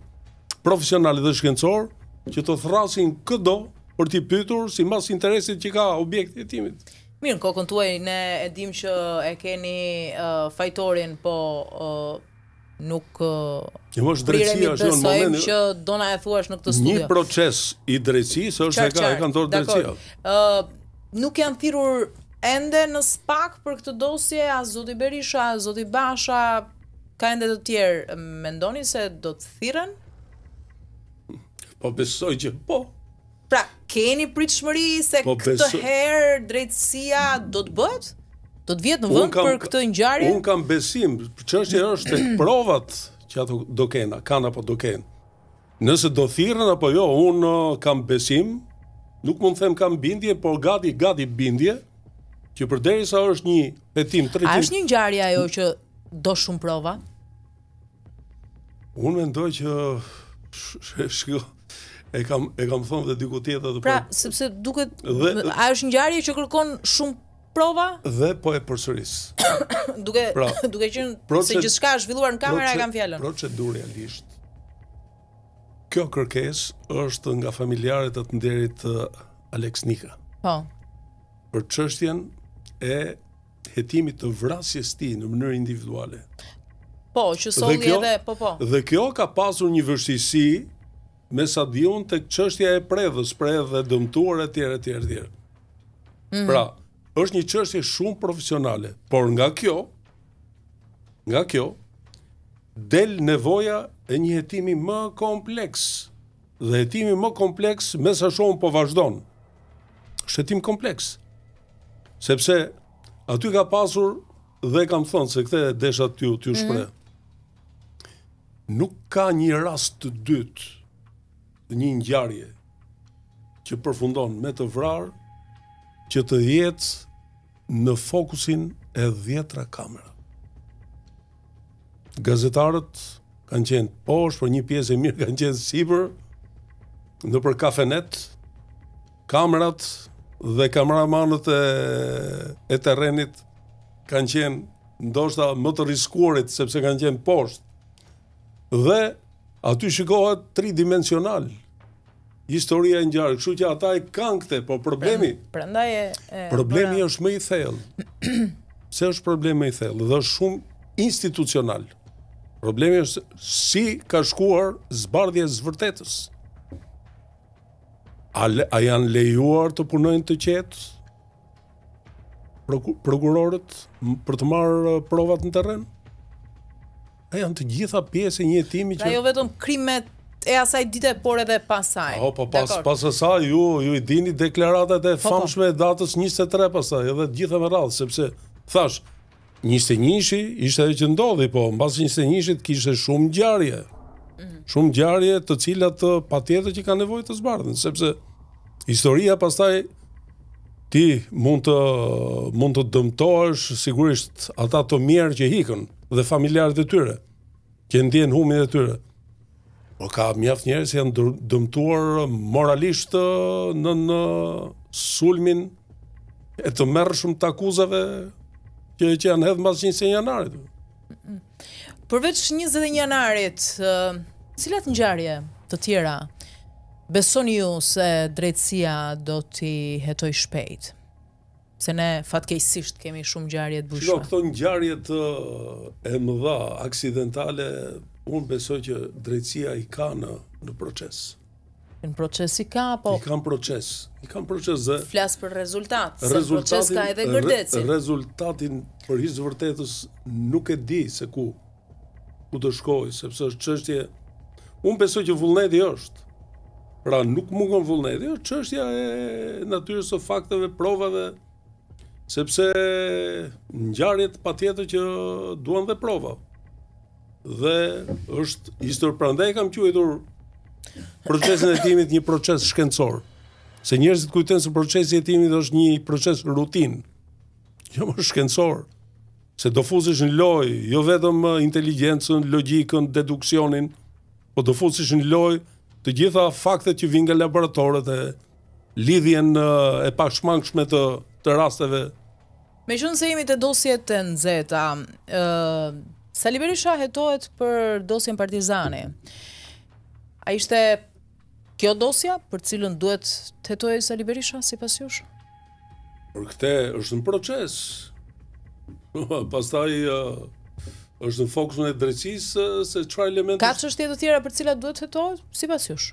profesional dhe shkencor që të thrasin çdo për të pyetur sipas interesit që ka objekti i hetimit. Mirë, në kokën tuaj ne e dim që e keni uh, fajtorin, po uh, nuk uh, mos drejtësia është në moment që do na e thuash në këtë studio. Një proces i drejtësisë është e ka e kanë thënë drejtësia. ë nuk janë thirrur ende në spak për këtë dosje a zoti Berisha, a zoti Basha ka ende të tjerë. Mendoni se do të thiren? Po besoj që po. Pra, keni pritshmëri se po, këtë besu... herë drejtësia do të bëhet? Do të vjetë në vend kam, për këtë ngjarje? Unë kam besim, çështja është të *clears throat* provat që ato do kenë, kanë apo do kenë. Nëse do thirrën apo jo, unë uh, kam besim, nuk mund të them kam bindje, por gati gati bindje që përderisa është një hetim 300. A është një ngjarje ajo që do shumë prova? Unë mendoj që shkoj. sh sh sh sh sh sh e kam e kam thonë vetë diku tjetër apo pra po, sepse duket dhe, a është ngjarje që kërkon shumë prova dhe po e përsëris. *coughs* duke pra, *coughs* duke qenë se gjithçka është zhvilluar në kamerë e kam fjalën. Proceduralisht. Kjo kërkesë është nga familjarët e të nderit të Alex Nika. Po. Për çështjen e hetimit të vrasjes ti në mënyrë individuale. Po, që solli edhe, po po. Dhe kjo ka pasur një vështirësi me sa dion të qështja e predhës, predhë dëmtuar e tjere, tjere, tjere. Mm. Pra, është një qështje shumë profesionale, por nga kjo, nga kjo, del nevoja e një jetimi më kompleks, dhe jetimi më kompleks me sa shumë po vazhdon. Shetim kompleks, sepse aty ka pasur dhe kam thonë, se këte desha t'ju mhm. shpre. Mm. Nuk ka një rast të dytë një ngjarje që përfundon me të vrarë që të jetë në fokusin e dhjetra kamera. Gazetarët kanë qenë poshë për një pjesë e mirë *laughs* kanë qenë sipër në për kafenet, kamerat dhe kameramanët e e terrenit kanë qenë ndoshta më të riskuarit sepse kanë qenë poshtë. Dhe aty shikohet tridimensional historia e ngjarë, kështu që ata e kanë këtë, po problemi pra, prandaj e, problemi është më i thellë. *clears throat* se është problemi i thellë? Dhe është shumë institucional. Problemi është si ka shkuar zbardhja e zvërtetës. A, le, a janë lejuar të punojnë të qetë prokurorët për të marrë uh, provat në terren? Ne janë të gjitha pjesë e një hetimi pra që... Pra jo vetëm krimet e asaj dite, por edhe pasaj. Po, po, pas, pas asaj, ju, ju i dini deklaratet e po, po. famshme e datës 23 pasaj, edhe gjitha me radhë, sepse, thash, 21-shi ishte e që ndodhi, po, në basë 21-shit kishe shumë gjarje, mhm. shumë gjarje të cilat pa që ka nevoj të zbardhen, sepse historia pasaj ti mund të mund të dëmtohesh sigurisht ata të mirë që hikën dhe familjarët e tyre. Mm që ndjen humin e tyre. Po ka mjaft njerëz që janë dëmtuar moralisht në në sulmin e të merrshëm të akuzave që që janë hedhë mas 21 janarit. Përveç 21 janarit, cilat në gjarje të tjera, besoni ju se drejtsia do t'i hetoj shpejt? se ne fatkejsisht kemi shumë ngjarje të bujshme. Jo, këto ngjarje të e mëdha, aksidentale, unë besoj që drejtësia i ka në në proces. Në proces i ka po... I kanë proces. I kanë proces dhe flas për rezultat. Rezultati ka edhe gërdecin. Re, rezultatin për hisë vërtetës nuk e di se ku ku të shkoj, sepse është çështje Unë besoj që vullneti është. Pra nuk mungon vullneti, është çështja e natyrës së fakteve, provave, sepse ngjarjet patjetër që duan dhe prova. Dhe është histor prandaj kam quajtur procesin e hetimit një proces shkencor. Se njerëzit kujtojnë se procesi i hetimit është një proces rutin, jo më shkencor. Se do fuzesh në loj, jo vetëm inteligjencën, logjikën, deduksionin, po do fuzesh në loj të gjitha faktet që vijnë nga laboratorët e lidhjen e pashmangshme të të rasteve. Me qënë se imi të dosjet të nëzeta, uh, Sali Berisha hetohet për dosjen partizani. A ishte kjo dosja për cilën duhet të hetohet Sali Berisha si pas jush? Për këte është në proces. *laughs* Pastaj uh, është në fokus në e drecisë uh, se qëra elementës... Ka që shtjetë të tjera për cilat duhet të hetohet si pas jush?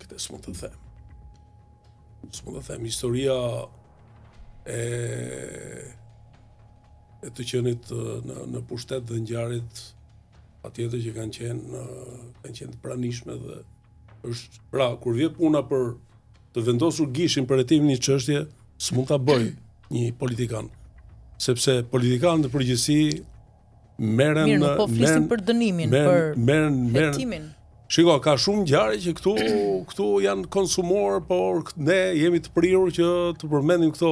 Këte së më të them. Së më të them, Historia e, e të qenit në, në pushtet dhe njarit atjetër që kanë qenë në, kanë qenë të pranishme dhe është pra kur vjet puna për të vendosur gishin për hetimin e çështje s'mund ta bëj një politikan sepse politikanët në përgjithësi merren në po për dënimin meren, për merren merren hetimin Shiko, ka shumë ngjarje që këtu, këtu janë konsumorë, por ne jemi të prirur që të përmendim këto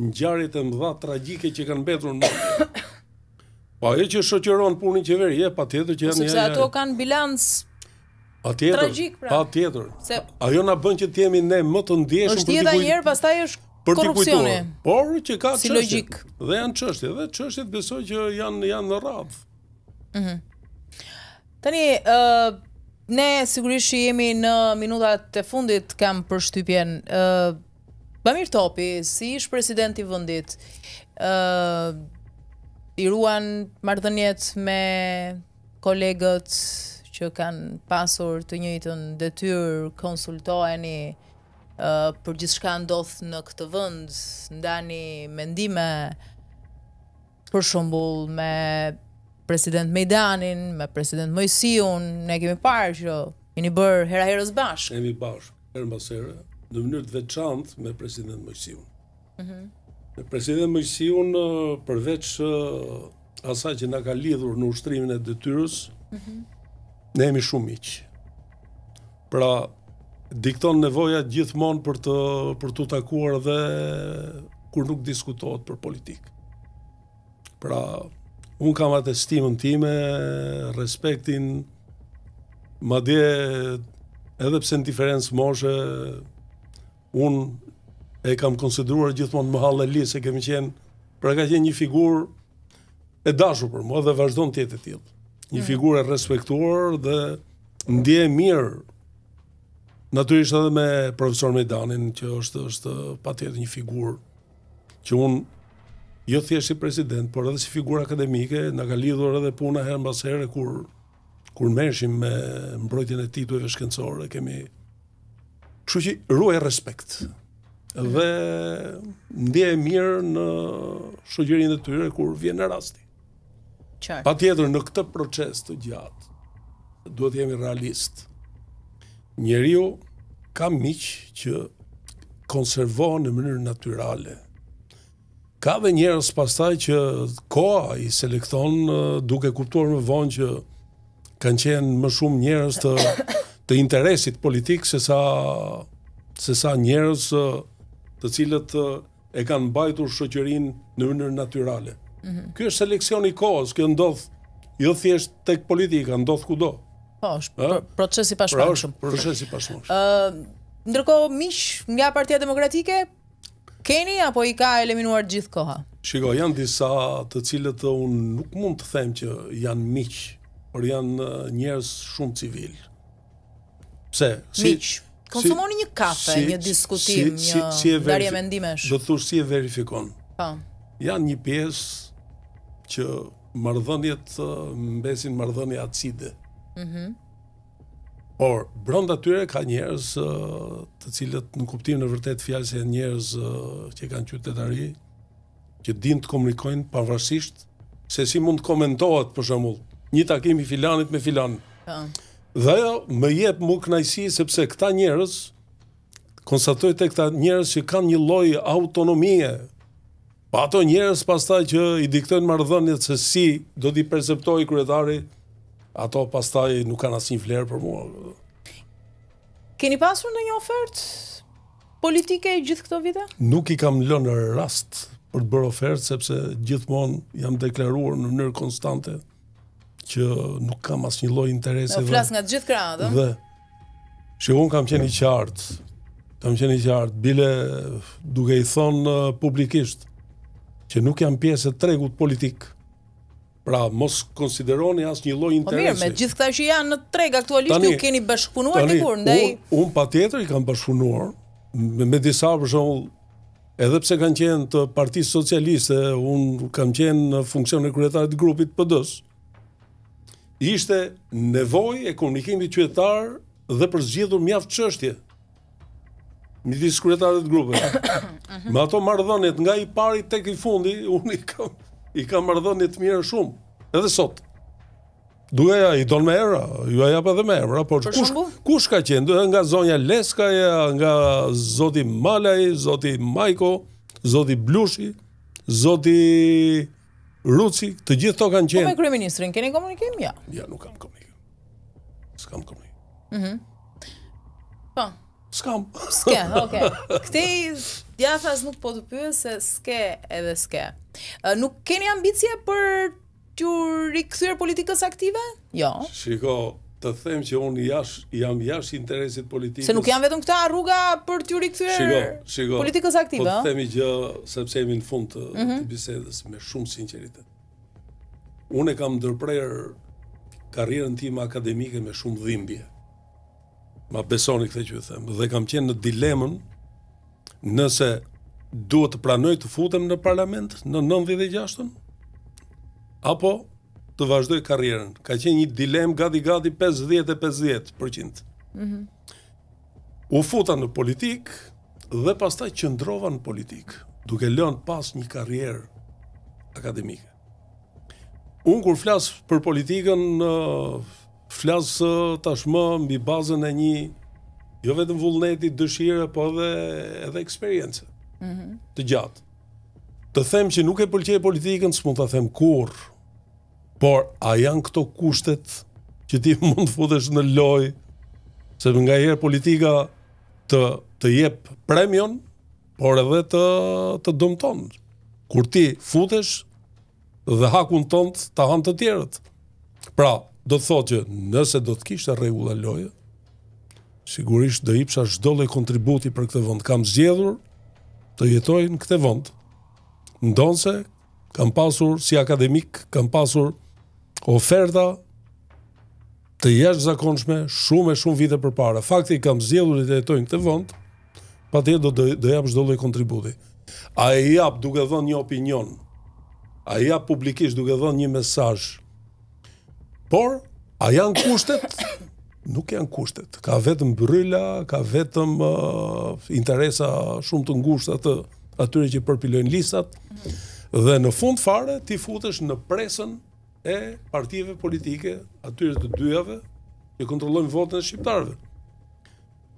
ngjarjet e mëdha tragjike që kanë mbetur në mendje. *coughs* Po ajo që shoqëron punën qeveri, e patjetër që janë. Sepse ato kanë bilanc patjetër. Pra. Patjetër. Se ajo na bën që të jemi ne më të ndjeshëm për dikujt. Është edhe një pastaj është korrupsioni. Po që ka çështje. Si logjik. Dhe janë çështje, dhe çështjet besoj që janë janë në radhë. Mhm. Mm Tani ë uh, ne sigurisht që jemi në minutat e fundit kam përshtypjen ë uh, Pamir Topi, si ish president i vëndit, uh, i ruan mardhënjet me kolegët që kanë pasur të njëjtën detyrë, konsultoheni uh, për gjithë shka ndodh në këtë vënd, ndani mendime për shumbull me president Mejdanin, me president Mojsiun, ne kemi parë që jeni bërë hera herës bashkë. Kemi bashkë, herën basë herë, në mënyrë të veçantë me president Mojsiun. Mm Me president Mojsiun përveç asaj që na ka lidhur në ushtrimin e detyrës, mm ne jemi shumë miq. Pra dikton nevoja gjithmonë për të për të takuar dhe kur nuk diskutohet për politikë. Pra un kam atë stimën time, respektin madje edhe pse në diferencë moshe unë e kam konsideruar gjithmonë më halali se kemi qenë, pra ka qenë një figurë e dashur për mua dhe vazhdon të jetë e tillë. Një mm. figurë e respektuar dhe ndje mirë natyrisht edhe me profesor Medanin që është është patjetër një figurë që un jo thjesht si president, por edhe si figurë akademike, na ka lidhur edhe puna herë mbas here kur kur merreshim me mbrojtjen e titujve shkencorë, kemi Kështu që ruaj respekt. Dhe ndje e mirë në shëgjërin e tyre kur vjen në rasti. Qartë. Pa tjetër në këtë proces të gjatë, duhet jemi realist. Njeriu ka miq që konservohen në mënyrë natyrale. Ka dhe njerëz pastaj që koha i selekton duke kuptuar më vonë që kanë qenë më shumë njerëz të *coughs* të interesit politik se sa se sa njerëz të cilët e kanë mbajtur shoqërinë në mënyrë natyrale. Mm -hmm. Ky është seleksion i kohës, kjo ndodh jo thjesht tek politika, ndodh kudo. Po, është procesi pashmangshëm. Pra procesi pashmangshëm. Ëh, uh, ndërkohë miq nga Partia Demokratike keni apo i ka eliminuar gjithë koha? Shiko, janë disa të cilët unë nuk mund të them që janë miq, por janë njerëz shumë civilë Pse? Si, Miq, konsumoni si, një kafe, si, një diskutim, si, një si, si ndarje mendimesh. Do të thosh si e verifikon? Po. Janë një pjesë që marrëdhëniet mbesin marrëdhënie acide. Mhm. Mm Por brenda tyre ka njerëz të cilët në kuptimin e vërtet fjalës janë njerëz që kanë qytetari që dinë të komunikojnë pavarësisht se si mund të komentohet për shembull një takim i filanit me filan. Po. Dhe ajo më jep më kënaqësi sepse këta njerëz konstatoj tek këta njerëz që kanë një lloj autonomie. Pa ato njerëz pastaj që i diktojnë marrëdhëniet se si do t'i perceptojë kryetari, ato pastaj nuk kanë asnjë vlerë për mua. Keni pasur ndonjë ofertë politike gjithë këto vite? Nuk i kam lënë rast për të bërë ofertë sepse gjithmonë jam deklaruar në mënyrë konstante që nuk kam asnjë lloj interesi. Do flas nga të gjithë krahët, ëh. Dhe Shë unë kam qenë i qartë, kam qenë i qartë, bile duke i thonë publikisht, që nuk jam pjesë e tregut politikë, Pra, mos konsideroni asë një loj interesi. Po mirë, me gjithë këta që janë në treg, aktualisht tani, ju keni bashkëpunuar tani, kur, ndaj... Unë un, pa tjetër i kam bashkëpunuar, me, me disa për shumë, edhe pse kanë qenë të partisë socialiste, unë kam qenë në funksion e kryetarit grupit pëdës, ishte nevoj e komunikimit qytetar dhe për zgjidhur mjaft çështje midis kryetarëve të grupeve. *coughs* Me ato mardhonit nga i pari tek i fundi, unë i kam kam marrëdhënie të mira shumë, edhe sot. Duhe ja, i donë me era, ju a ja pa dhe me era, por kush, kush ka qenë, duhe nga zonja Leskaja, nga zoti Malaj, zoti Majko, zoti Blushi, zoti... Ruci, të gjithë to kanë qenë. Po me kryeministrin keni komunikim? Ja. Ja, nuk kam komunikim. S'kam komunikim. Mhm. Mm po. S'kam. S'ke, *laughs* okay. Këti ja thas nuk po të pyes se s'ke edhe s'ke. Nuk keni ambicie për t'u rikthyer politikës aktive? Jo. Shiko, të them që unë jash, jam jashtë interesit politikës. Se nuk jam vetëm këta rruga për të rikthyer. Politikës aktive. Po të themi gjë sepse jemi në fund të, mm -hmm. të mhm. bisedës me shumë sinqeritet. Unë kam ndërprer karrierën time akademike me shumë dhimbje. Ma besoni këtë që ju them, dhe kam qenë në dilemën nëse duhet të pranoj të futem në parlament në 96-ën apo të vazhdoj karrierën. Ka qenë një dilemë gati-gati 50-50%. Mhm. Mm U futa në politik dhe pastaj qëndrova në politik, duke lënë pas një karrierë akademike. Unë kur flas për politikën, flas tashmë mbi bazën e një jo vetëm vullneti, dëshire, po edhe edhe eksperiencë. Mhm. Mm të gjatë. Të them që nuk e pëlqej politikën, s'mund ta them kurrë Por, a janë këto kushtet që ti *laughs* mund të futesh në loj, se nga herë politika të, të jep premion, por edhe të, të dëmton. Kur ti futesh dhe hakun tënd ta han të tjerët. Pra, do të thotë që nëse do të kishte rregulla loje, sigurisht do ipsha çdo lloj kontributi për këtë vend. Kam zgjedhur të jetoj në këtë vend. Ndonse kam pasur si akademik, kam pasur oferta të jeshtë zakonshme shumë e shumë vite për para. Fakti i kam zjedhur i të jetojnë këtë vënd, pa të do, do japë shdo loj kontributi. A e japë duke dhe një opinion, a e japë publikisht duke dhe një mesaj, por, a janë kushtet? Nuk janë kushtet. Ka vetëm bryla, ka vetëm uh, interesa shumë të ngushtë atë atyre që përpilojnë listat, dhe në fund fare ti futesh në presën e partive politike, atyre të dyjave, që kontrollojnë votën e shqiptarëve.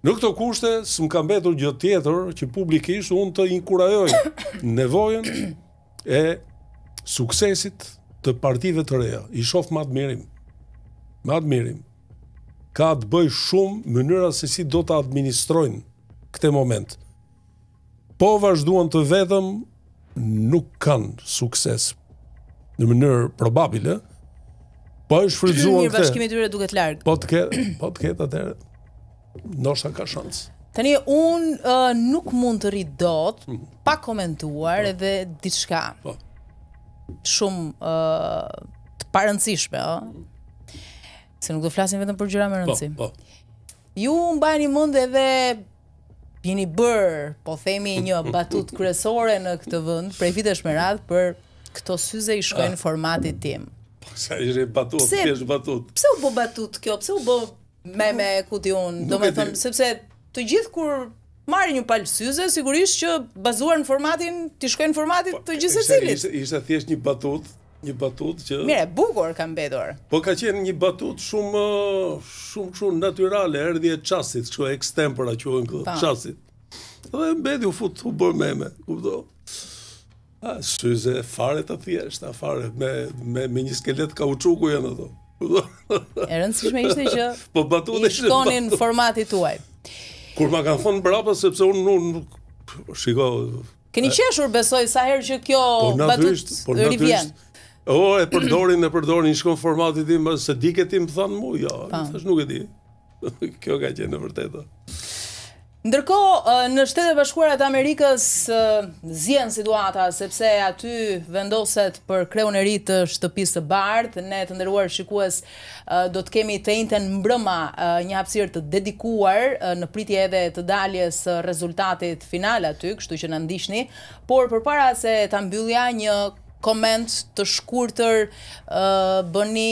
Në këto kushte, së më kam betur gjë tjetër, që publikisht unë të inkurajoj *coughs* nevojën e suksesit të partive të reja. I shofë madë mirim. Madë mirim. Ka të bëj shumë mënyra se si do të administrojnë këte moment. Po vazhduan të vedhëm, nuk kanë sukses në mënyrë probabile, po e shfrytëzuan këtë. Një bashkim i dyre duket larg. Po të ketë, po të ketë atëherë. Ndoshta ka shans. Tani un uh, nuk mund të rrit dot hmm. pa komentuar po. edhe diçka. Po. Shumë uh, të parëndësishme, ëh. Hmm. Uh, se nuk do flasim vetëm për gjëra me po, rëndësi. Po, po. Ju mbani mend edhe jeni bër, po themi një batut kryesore në këtë vend, prej vitesh me radh për këto syze i shkojnë ah. formatit tim. Sa i shkojnë batut, pse, pjesh batut. Pse u bo batut kjo, pse u bo me me kuti un? do me thëmë, sepse të gjithë kur marrë një palë syze, sigurisht që bazuar në formatin, t'i shkojnë formatit po, të gjithë e cilit. Ishte, ishte thjesht një batut, një batut që... Mire, bukur ka mbetur. Po ka qenë një batut shumë, uh, shumë, shumë natyral, erdi e qasit, që ekstempora që e në këtë Dhe u fut, të meme, kuptoj. A, syze, fare të thjesht, a fare, me, me, me një skelet ka uquku jenë ato. e rëndësishme ishte që *laughs* po batu i shtoni në formatit tuaj. Kur ma kanë thonë brapa, sepse unë nuk, nuk po, shiko... Keni qeshur besoj sa herë që kjo por natyrisht, Po por natyrisht, po O, e përdorin, e përdorin, i shkon formatit ti, ma se diket ti më mu, jo, ja, nuk e di. *laughs* kjo ka qenë në vërtetë. Ndërko, në shtetet bashkuarat Amerikës zjenë situata, sepse aty vendoset për kreun e rritë shtëpisë të bardë, ne të ndërruar shikues do të kemi të jinten mbrëma një hapsirë të dedikuar në pritje edhe të daljes rezultatit final aty, kështu që në ndishni, por për para se të mbyllja një koment të shkurëtër bëni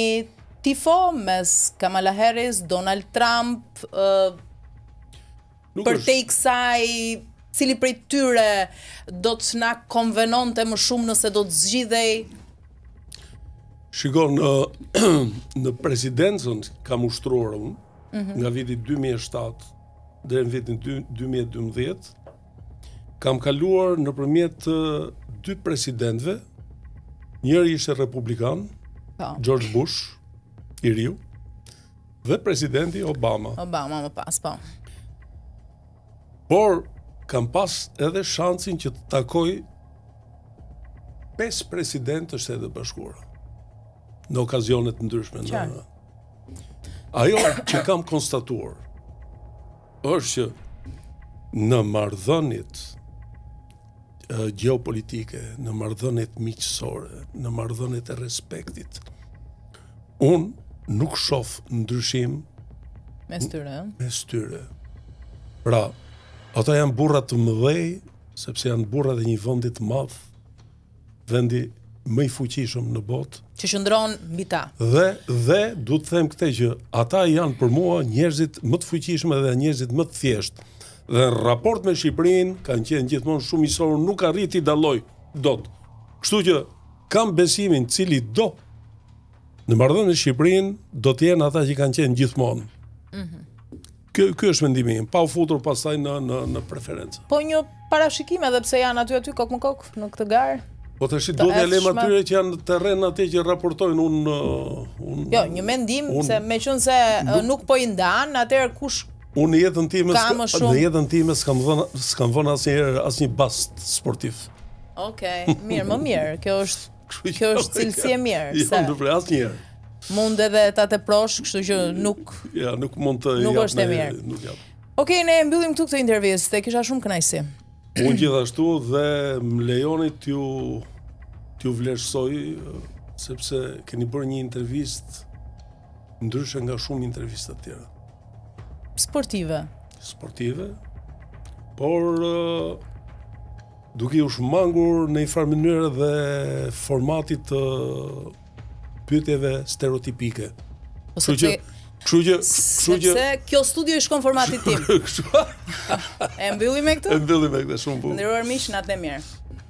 tifo mes Kamala Harris, Donald Trump, Nuk për te i kësaj cili prej tyre do të na konvenonte më shumë nëse do të zgjidhej? Shikon, në, *clears throat* në presidencën kam ushtruar unë, mm -hmm. nga viti 2007 dhe në vitin 2012, kam kaluar në përmjet dy presidentve, njëri ishte republikan, pa. Po. George Bush, i riu, dhe presidenti Obama. Obama më pas, po. Pa por kam pas edhe shancin që të takoj 5 president të shtetet bashkura në okazionet të ndryshme në në. Ajo që kam konstatuar është që në mardhënit geopolitike, në mardhënit miqësore, në mardhënit e respektit, unë nuk shof ndryshim mes tyre. Me styre. Pra, Ata janë burrat të mëdhej, sepse janë burrat e një vëndit madhë, vendi më i fuqishëm në botë. Që shëndronë mbi ta. Dhe, dhe, du të them këte që ata janë për mua njerëzit më të fuqishëm edhe njerëzit më të thjeshtë. Dhe në raport me Shqiprin, kanë qenë gjithmonë shumë i sorë, nuk arriti rriti daloj, do të. Kështu që kam besimin cili do, në mardhën e Shqiprin, do të jenë ata që kanë qenë gjithmonë. Mm -hmm. Kjo, kjo është mendimi im, pa u futur pastaj në, në, në preferencë. Po një parashikime edhe pse janë aty aty kokë më kokë në këtë garë? Po të duhet e lem atyre që janë terren atje që raportojnë unë... Uh, un, jo, një mendim, un, se meqense se uh, nuk, po i ndan, atëherë kush Unë në jetën time në jetën time s'kam vën s'kam vën asnjëherë asnjë bast sportiv. Okej, okay, mirë, më mirë. Kjo është kjo është *laughs* cilësi e mirë. Jo, se... nuk vrej asnjëherë mund edhe ta të kështu që nuk ja, nuk mund të nuk është e mirë. Nuk jap. Okej, okay, ne mbyllim këtu këtë intervistë, te kisha shumë kënaqësi. Unë gjithashtu dhe më lejoni t'ju t'ju vlerësoj sepse keni bërë një intervistë ndryshe nga shumë intervista të tjera. Sportive. Sportive. Por duke u shmangur në një farë mënyrë dhe formatit të pyetjeve stereotipike. Kështu që, kështu që, kështu që se kjo studio i shkon formatit tim. *laughs* e mbylli me këtë? E mbylli me këtë, shumë bukur. Nderuar miq, natë mirë.